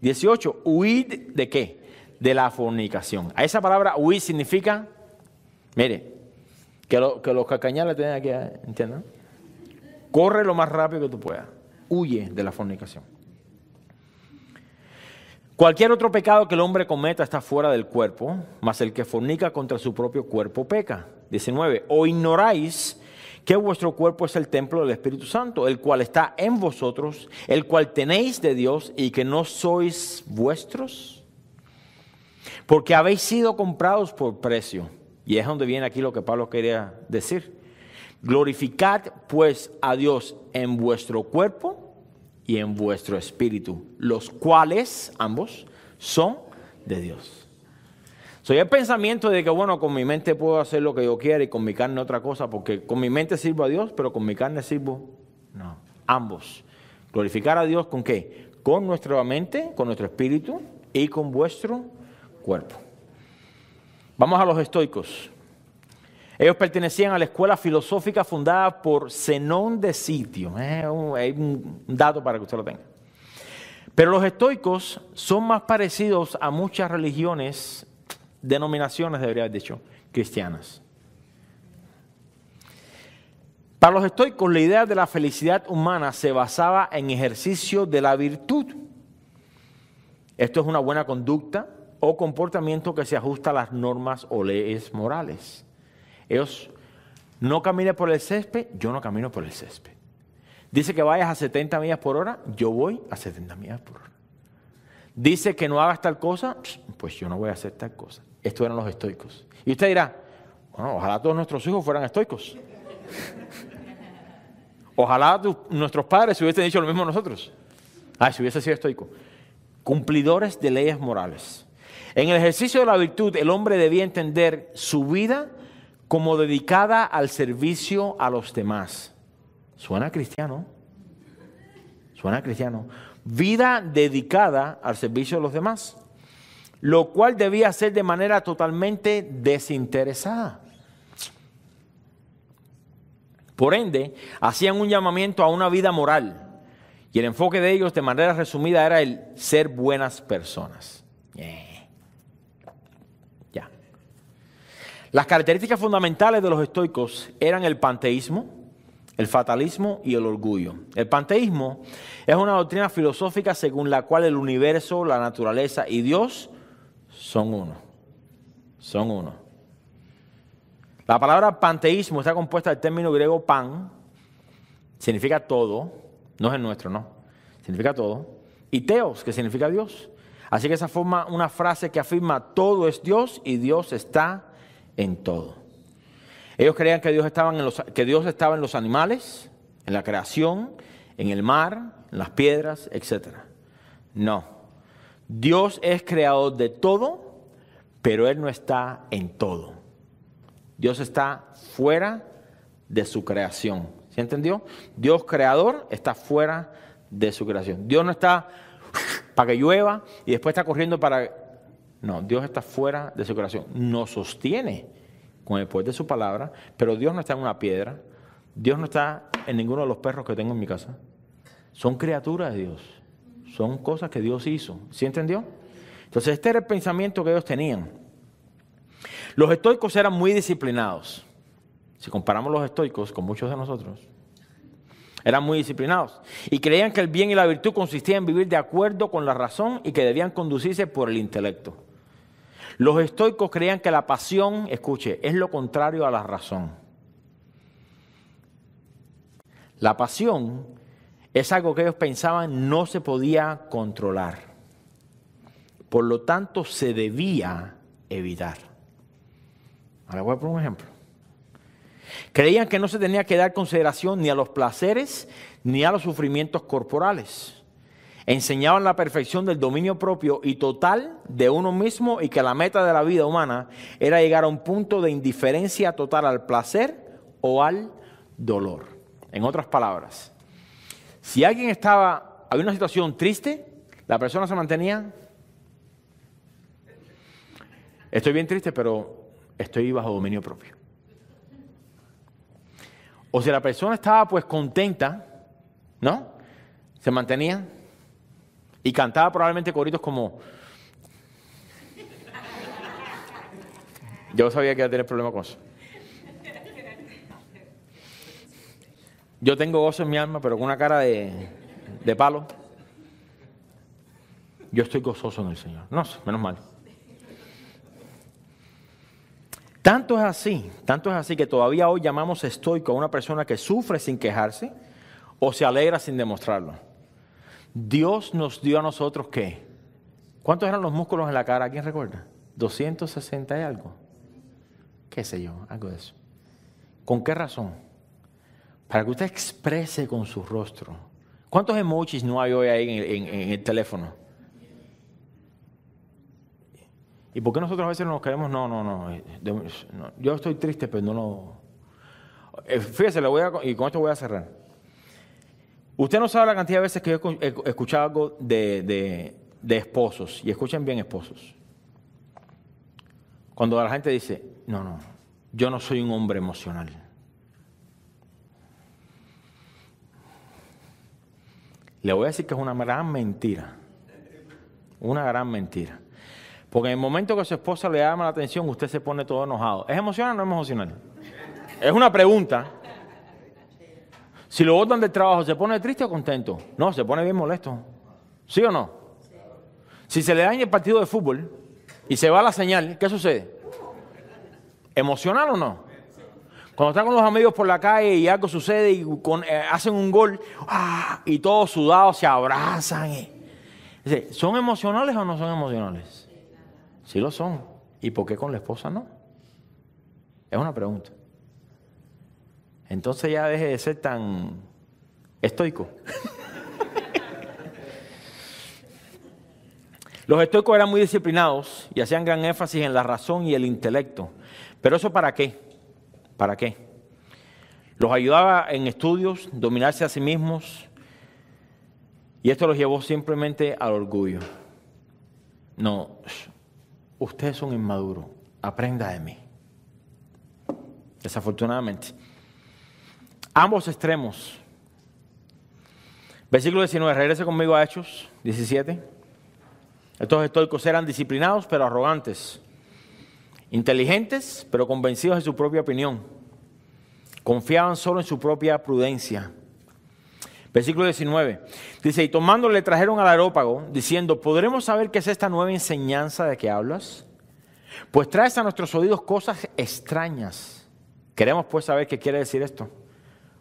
18. Huid de qué? De la fornicación. A esa palabra huid significa, mire, que, que los cacañales tienen que, ¿eh? ¿entienden? Corre lo más rápido que tú puedas. Huye de la fornicación. Cualquier otro pecado que el hombre cometa está fuera del cuerpo, mas el que fornica contra su propio cuerpo peca. 19. O ignoráis que vuestro cuerpo es el templo del Espíritu Santo, el cual está en vosotros, el cual tenéis de Dios y que no sois vuestros, porque habéis sido comprados por precio. Y es donde viene aquí lo que Pablo quería decir. Glorificad pues a Dios en vuestro cuerpo y en vuestro espíritu, los cuales ambos son de Dios. Soy el pensamiento de que, bueno, con mi mente puedo hacer lo que yo quiera y con mi carne otra cosa, porque con mi mente sirvo a Dios, pero con mi carne sirvo. No, ambos. Glorificar a Dios con qué? Con nuestra mente, con nuestro espíritu y con vuestro cuerpo. Vamos a los estoicos. Ellos pertenecían a la escuela filosófica fundada por Zenón de Sitio. Eh, hay un dato para que usted lo tenga. Pero los estoicos son más parecidos a muchas religiones, denominaciones, debería haber dicho, cristianas. Para los estoicos, la idea de la felicidad humana se basaba en ejercicio de la virtud. Esto es una buena conducta o comportamiento que se ajusta a las normas o leyes morales. Ellos, no camines por el césped, yo no camino por el césped. Dice que vayas a 70 millas por hora, yo voy a 70 millas por hora. Dice que no hagas tal cosa, pues yo no voy a hacer tal cosa. Estos eran los estoicos. Y usted dirá, bueno, ojalá todos nuestros hijos fueran estoicos. *laughs* ojalá nuestros padres hubiesen dicho lo mismo a nosotros. Ah, si hubiese sido estoico. Cumplidores de leyes morales. En el ejercicio de la virtud, el hombre debía entender su vida como dedicada al servicio a los demás. Suena cristiano. Suena cristiano. Vida dedicada al servicio de los demás. Lo cual debía ser de manera totalmente desinteresada. Por ende, hacían un llamamiento a una vida moral. Y el enfoque de ellos, de manera resumida, era el ser buenas personas. Las características fundamentales de los estoicos eran el panteísmo, el fatalismo y el orgullo. El panteísmo es una doctrina filosófica según la cual el universo, la naturaleza y Dios son uno. Son uno. La palabra panteísmo está compuesta del término griego pan, significa todo, no es el nuestro, no, significa todo, y teos, que significa Dios. Así que esa forma, una frase que afirma todo es Dios y Dios está en todo. Ellos creían que Dios, en los, que Dios estaba en los animales, en la creación, en el mar, en las piedras, etc. No. Dios es creador de todo, pero Él no está en todo. Dios está fuera de su creación. ¿Se entendió? Dios creador está fuera de su creación. Dios no está para que llueva y después está corriendo para no, Dios está fuera de su corazón. Nos sostiene con el poder de su palabra, pero Dios no está en una piedra. Dios no está en ninguno de los perros que tengo en mi casa. Son criaturas de Dios. Son cosas que Dios hizo. ¿Sí entendió? Entonces, este era el pensamiento que ellos tenían. Los estoicos eran muy disciplinados. Si comparamos los estoicos con muchos de nosotros, eran muy disciplinados y creían que el bien y la virtud consistían en vivir de acuerdo con la razón y que debían conducirse por el intelecto. Los estoicos creían que la pasión, escuche, es lo contrario a la razón. La pasión es algo que ellos pensaban no se podía controlar. Por lo tanto, se debía evitar. Ahora voy a poner un ejemplo. Creían que no se tenía que dar consideración ni a los placeres ni a los sufrimientos corporales enseñaban la perfección del dominio propio y total de uno mismo y que la meta de la vida humana era llegar a un punto de indiferencia total al placer o al dolor. En otras palabras, si alguien estaba, había una situación triste, la persona se mantenía, estoy bien triste, pero estoy bajo dominio propio. O si la persona estaba pues contenta, ¿no? Se mantenía, y cantaba probablemente coritos como... Yo sabía que iba a tener problemas con eso. Yo tengo gozo en mi alma, pero con una cara de, de palo. Yo estoy gozoso en el Señor. No, menos mal. Tanto es así, tanto es así que todavía hoy llamamos estoico a una persona que sufre sin quejarse o se alegra sin demostrarlo. Dios nos dio a nosotros qué? ¿Cuántos eran los músculos en la cara? ¿Quién recuerda? 260 y algo. ¿Qué sé yo? Algo de eso. ¿Con qué razón? Para que usted exprese con su rostro. ¿Cuántos emojis no hay hoy ahí en, el teléfono? ¿Y por qué nosotros a veces nos queremos? No, no, eh, no, Yo estoy triste, pero no lo. Eh, fíjese, voy a, y con esto voy a cerrar. Usted no sabe la cantidad de veces que yo he escuchado algo de, esposos, y escuchen bien esposos. Cuando la gente dice, no, no, yo no soy un hombre emocional. Le voy a decir que es una gran mentira. Una gran mentira. Porque en el momento que su esposa le llama la atención, usted se pone todo enojado. ¿Es emocional o no es emocional? Es una pregunta. Si lo botan del trabajo, ¿se pone triste o contento? No, se pone bien molesto. ¿Sí o no? Si se le daña el partido de fútbol y se va la señal, ¿qué sucede? ¿Emocional o no? Cuando están con los amigos por la calle y algo sucede y eh, hacen un gol ¡ah! y todos sudados se abrazan. ¿Son emocionales o no son emocionales? Sí lo son. ¿Y por qué con la esposa no? Es una pregunta. Entonces ya deje de ser tan estoico. Los estoicos eran muy disciplinados y hacían gran énfasis en la razón y el intelecto. Pero eso para qué? ¿Para qué? Los ayudaba en estudios, dominarse a sí mismos y esto los llevó simplemente al orgullo. No, ustedes son inmaduros, aprenda de mí. Desafortunadamente ambos extremos. Versículo 19, regrese conmigo a Hechos 17. Estos estoicos eran disciplinados pero arrogantes, inteligentes pero convencidos de su propia opinión. Confiaban solo en su propia prudencia. Versículo 19. Dice, y tomándole trajeron al aerópago, diciendo, ¿podremos saber qué es esta nueva enseñanza de que hablas? Pues traes a nuestros oídos cosas extrañas. Queremos pues saber qué quiere decir esto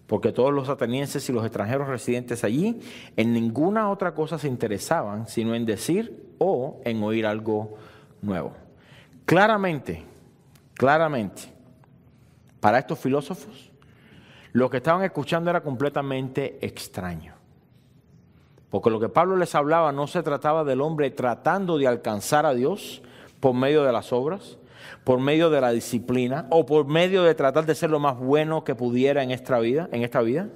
porque todos los atenienses y los extranjeros residentes allí en ninguna otra cosa se interesaban sino en decir o en oír algo nuevo. Claramente, claramente, para estos filósofos, lo que estaban escuchando era completamente extraño. Porque lo que Pablo les hablaba no se trataba del hombre tratando de alcanzar a Dios por medio de las obras, por medio de la disciplina o por medio de tratar de ser lo más bueno que pudiera en esta vida, en esta vida.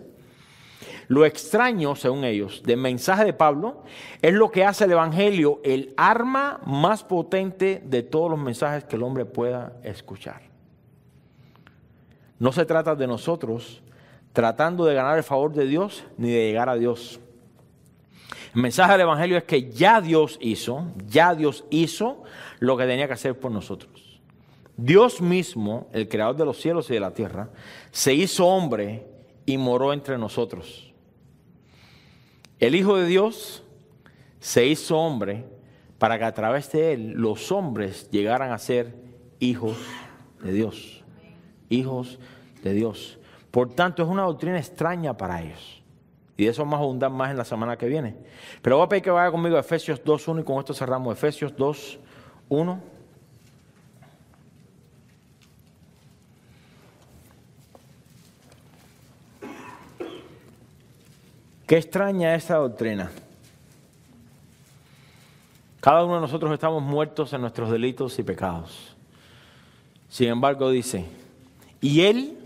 Lo extraño, según ellos, del mensaje de Pablo es lo que hace el Evangelio el arma más potente de todos los mensajes que el hombre pueda escuchar. No se trata de nosotros tratando de ganar el favor de Dios ni de llegar a Dios. El mensaje del Evangelio es que ya Dios hizo, ya Dios hizo lo que tenía que hacer por nosotros. Dios mismo, el creador de los cielos y de la tierra, se hizo hombre y moró entre nosotros. El Hijo de Dios se hizo hombre para que a través de él los hombres llegaran a ser hijos de Dios. Hijos de Dios. Por tanto, es una doctrina extraña para ellos. Y de eso vamos a abundar más en la semana que viene. Pero voy a pedir que vaya conmigo a Efesios 2.1 y con esto cerramos Efesios 2.1. Qué extraña esta doctrina. Cada uno de nosotros estamos muertos en nuestros delitos y pecados. Sin embargo, dice, y Él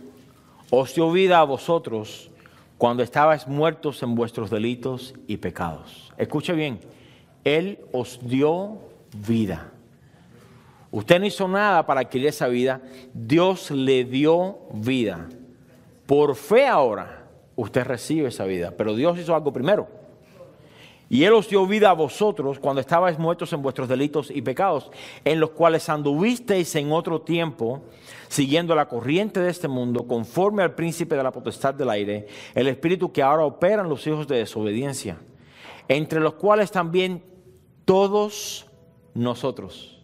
os dio vida a vosotros cuando estabais muertos en vuestros delitos y pecados. Escuche bien, Él os dio vida. Usted no hizo nada para adquirir esa vida, Dios le dio vida. Por fe ahora usted recibe esa vida. Pero Dios hizo algo primero. Y Él os dio vida a vosotros cuando estabais muertos en vuestros delitos y pecados, en los cuales anduvisteis en otro tiempo, siguiendo la corriente de este mundo, conforme al príncipe de la potestad del aire, el espíritu que ahora opera en los hijos de desobediencia, entre los cuales también todos nosotros,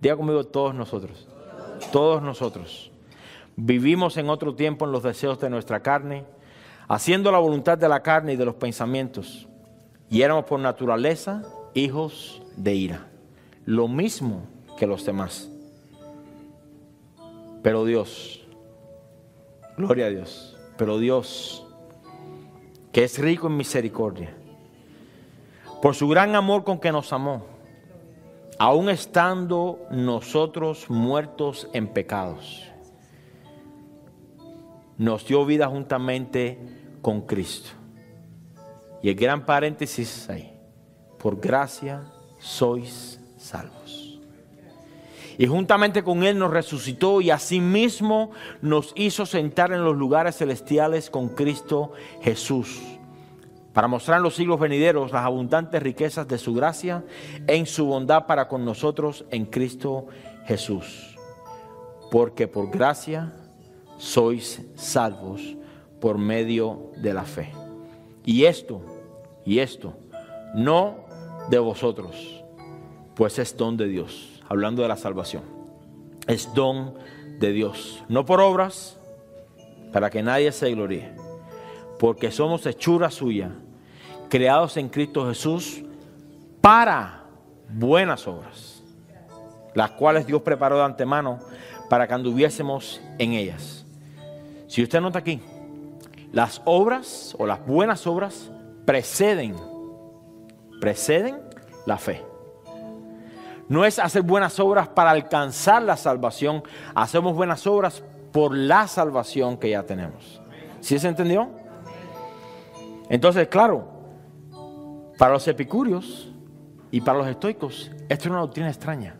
diga conmigo todos nosotros, todos nosotros, vivimos en otro tiempo en los deseos de nuestra carne haciendo la voluntad de la carne y de los pensamientos, y éramos por naturaleza hijos de ira, lo mismo que los demás. Pero Dios, gloria a Dios, pero Dios, que es rico en misericordia, por su gran amor con que nos amó, aun estando nosotros muertos en pecados, nos dio vida juntamente con Cristo. Y el gran paréntesis ahí, por gracia sois salvos. Y juntamente con Él nos resucitó y asimismo nos hizo sentar en los lugares celestiales con Cristo Jesús, para mostrar en los siglos venideros las abundantes riquezas de su gracia en su bondad para con nosotros en Cristo Jesús. Porque por gracia sois salvos por medio de la fe. Y esto, y esto, no de vosotros, pues es don de Dios, hablando de la salvación. Es don de Dios, no por obras, para que nadie se gloríe, porque somos hechura suya, creados en Cristo Jesús para buenas obras, las cuales Dios preparó de antemano para que anduviésemos en ellas. Si usted nota aquí, las obras o las buenas obras preceden, preceden la fe. No es hacer buenas obras para alcanzar la salvación, hacemos buenas obras por la salvación que ya tenemos. ¿Sí se entendió? Entonces, claro, para los epicúreos y para los estoicos, esto es una doctrina extraña.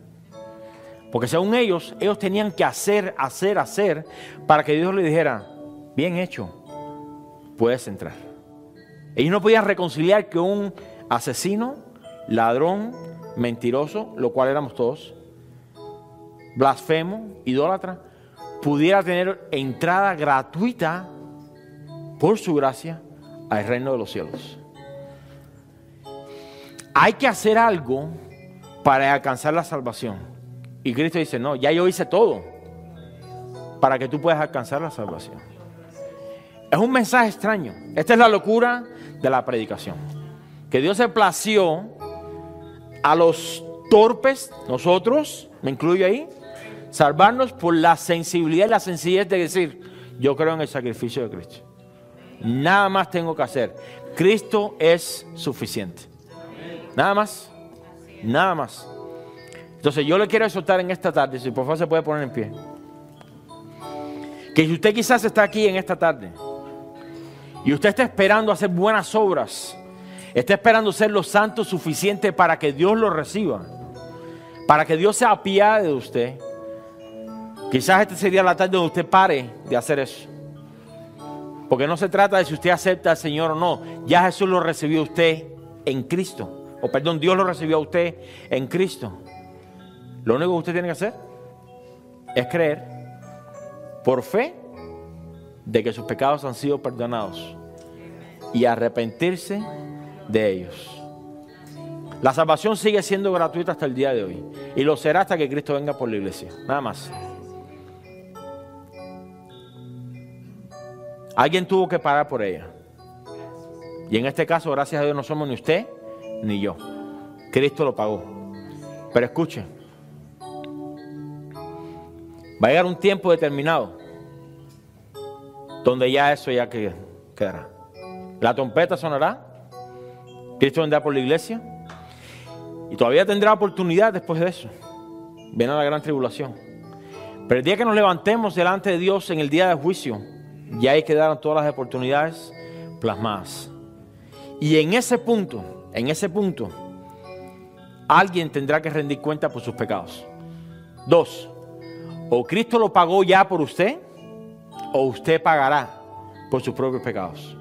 Porque según ellos, ellos tenían que hacer, hacer, hacer para que Dios les dijera, bien hecho, puedes entrar. Ellos no podían reconciliar que un asesino, ladrón, mentiroso, lo cual éramos todos, blasfemo, idólatra, pudiera tener entrada gratuita por su gracia al reino de los cielos. Hay que hacer algo para alcanzar la salvación. Y Cristo dice, no, ya yo hice todo para que tú puedas alcanzar la salvación. Es un mensaje extraño. Esta es la locura de la predicación. Que Dios se plació a los torpes, nosotros, me incluyo ahí, salvarnos por la sensibilidad y la sencillez de decir, yo creo en el sacrificio de Cristo. Nada más tengo que hacer. Cristo es suficiente. Nada más. Nada más. Entonces yo le quiero exhortar en esta tarde, si por favor se puede poner en pie, que si usted quizás está aquí en esta tarde y usted está esperando hacer buenas obras, está esperando ser lo santo suficiente para que Dios lo reciba, para que Dios se apiade de usted, quizás este sería la tarde donde usted pare de hacer eso. Porque no se trata de si usted acepta al Señor o no. Ya Jesús lo recibió a usted en Cristo. O perdón, Dios lo recibió a usted en Cristo. Lo único que usted tiene que hacer es creer por fe de que sus pecados han sido perdonados y arrepentirse de ellos. La salvación sigue siendo gratuita hasta el día de hoy y lo será hasta que Cristo venga por la iglesia. Nada más. Alguien tuvo que pagar por ella. Y en este caso, gracias a Dios, no somos ni usted ni yo. Cristo lo pagó. Pero escuchen, Va a llegar un tiempo determinado donde ya eso ya quedará. La trompeta sonará, Cristo vendrá por la iglesia y todavía tendrá oportunidad después de eso. Viene la gran tribulación. Pero el día que nos levantemos delante de Dios en el día de juicio, ya ahí quedaron todas las oportunidades plasmadas. Y en ese punto, en ese punto, alguien tendrá que rendir cuenta por sus pecados. Dos, o Cristo lo pagó ya por usted, o usted pagará por sus propios pecados.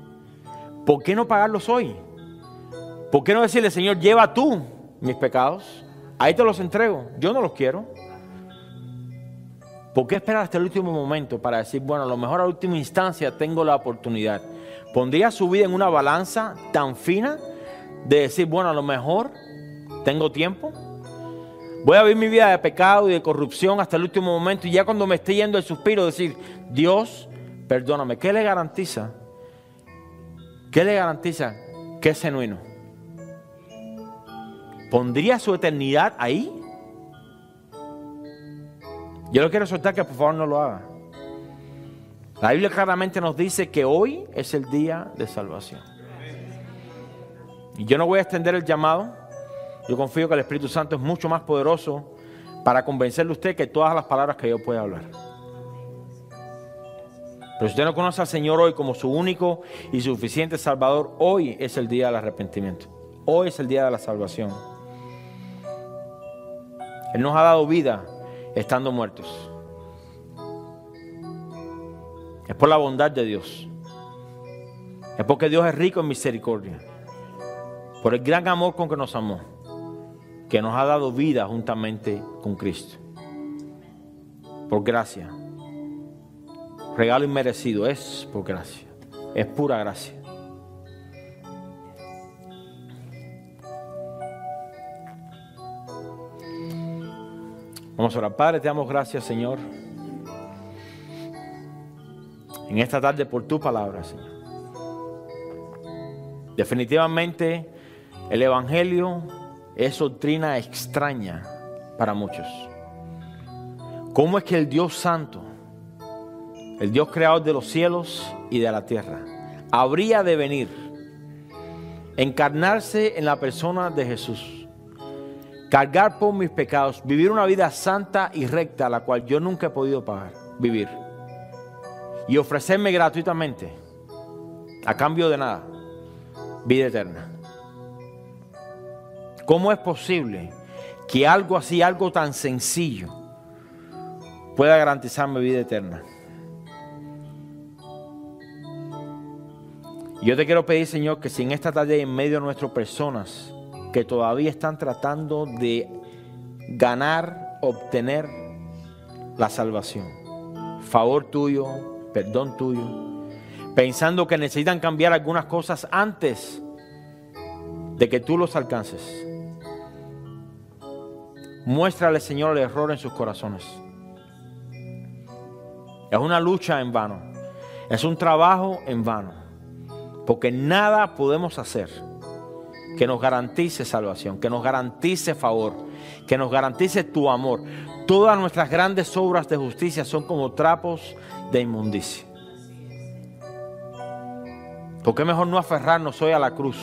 ¿Por qué no pagarlos hoy? ¿Por qué no decirle, Señor, lleva tú mis pecados? Ahí te los entrego, yo no los quiero. ¿Por qué esperar hasta el último momento para decir, bueno, a lo mejor a última instancia tengo la oportunidad? Pondría su vida en una balanza tan fina de decir, bueno, a lo mejor tengo tiempo, Voy a vivir mi vida de pecado y de corrupción hasta el último momento y ya cuando me esté yendo el suspiro decir, Dios, perdóname. ¿Qué le garantiza? ¿Qué le garantiza que es genuino? ¿Pondría su eternidad ahí? Yo lo quiero soltar que por favor no lo haga. La Biblia claramente nos dice que hoy es el día de salvación. Y yo no voy a extender el llamado. Yo confío que el Espíritu Santo es mucho más poderoso para convencerle a usted que todas las palabras que yo pueda hablar. Pero si usted no conoce al Señor hoy como su único y suficiente Salvador, hoy es el día del arrepentimiento. Hoy es el día de la salvación. Él nos ha dado vida estando muertos. Es por la bondad de Dios. Es porque Dios es rico en misericordia. Por el gran amor con que nos amó que nos ha dado vida juntamente con Cristo. Por gracia. Regalo inmerecido es por gracia. Es pura gracia. Vamos a orar. Padre, te damos gracias, Señor. En esta tarde por tu palabra, Señor. Definitivamente el Evangelio es doctrina extraña para muchos. ¿Cómo es que el Dios Santo, el Dios creador de los cielos y de la tierra, habría de venir, encarnarse en la persona de Jesús, cargar por mis pecados, vivir una vida santa y recta, la cual yo nunca he podido pagar, vivir, y ofrecerme gratuitamente, a cambio de nada, vida eterna? ¿Cómo es posible que algo así, algo tan sencillo, pueda garantizarme vida eterna? Yo te quiero pedir, Señor, que si en esta tarde en medio de nuestras personas que todavía están tratando de ganar, obtener la salvación, favor tuyo, perdón tuyo, pensando que necesitan cambiar algunas cosas antes de que tú los alcances. Muéstrale, Señor, el error en sus corazones. Es una lucha en vano. Es un trabajo en vano. Porque nada podemos hacer que nos garantice salvación, que nos garantice favor, que nos garantice tu amor. Todas nuestras grandes obras de justicia son como trapos de inmundicia. ¿Por qué mejor no aferrarnos hoy a la cruz?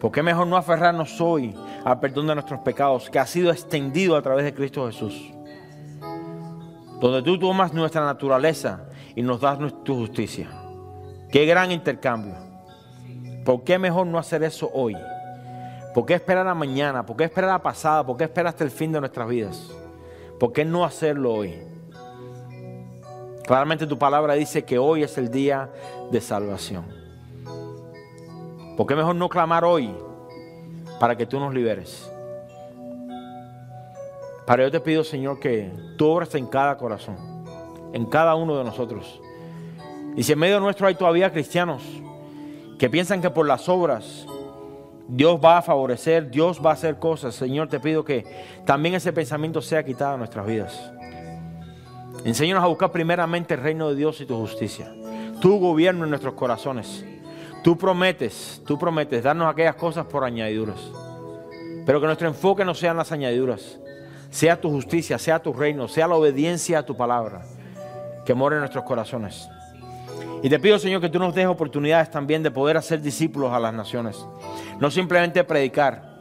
¿Por qué mejor no aferrarnos hoy al perdón de nuestros pecados, que ha sido extendido a través de Cristo Jesús. Donde tú tomas nuestra naturaleza y nos das tu justicia. Qué gran intercambio. ¿Por qué mejor no hacer eso hoy? ¿Por qué esperar a mañana? ¿Por qué esperar a pasada? ¿Por qué esperar hasta el fin de nuestras vidas? ¿Por qué no hacerlo hoy? Claramente tu palabra dice que hoy es el día de salvación. ¿Por qué mejor no clamar hoy para que tú nos liberes. Para yo te pido, Señor, que tú obras en cada corazón, en cada uno de nosotros. Y si en medio nuestro hay todavía cristianos que piensan que por las obras Dios va a favorecer, Dios va a hacer cosas, Señor, te pido que también ese pensamiento sea quitado de nuestras vidas. Enseñanos a buscar primeramente el reino de Dios y tu justicia, tu gobierno en nuestros corazones. Tú prometes, tú prometes darnos aquellas cosas por añadiduras. Pero que nuestro enfoque no sean las añadiduras, sea tu justicia, sea tu reino, sea la obediencia a tu palabra, que more en nuestros corazones. Y te pido, Señor, que tú nos des oportunidades también de poder hacer discípulos a las naciones. No simplemente predicar,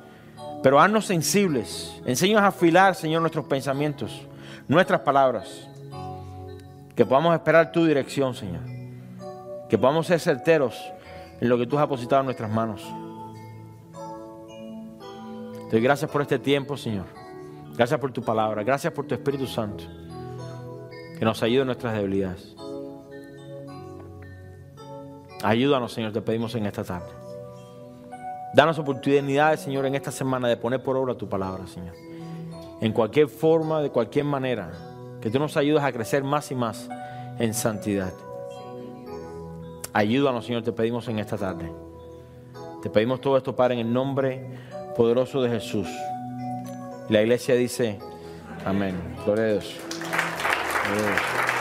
pero haznos sensibles. Enseñas a afilar, Señor, nuestros pensamientos, nuestras palabras. Que podamos esperar tu dirección, Señor. Que podamos ser certeros en lo que tú has depositado en nuestras manos. Te doy gracias por este tiempo, Señor. Gracias por tu palabra. Gracias por tu Espíritu Santo, que nos ayude en nuestras debilidades. Ayúdanos, Señor, te pedimos en esta tarde. Danos oportunidades, Señor, en esta semana de poner por obra tu palabra, Señor. En cualquier forma, de cualquier manera, que tú nos ayudes a crecer más y más en santidad. Ayúdanos, Señor, te pedimos en esta tarde. Te pedimos todo esto, Padre, en el nombre poderoso de Jesús. La iglesia dice, amén. Gloria a Dios.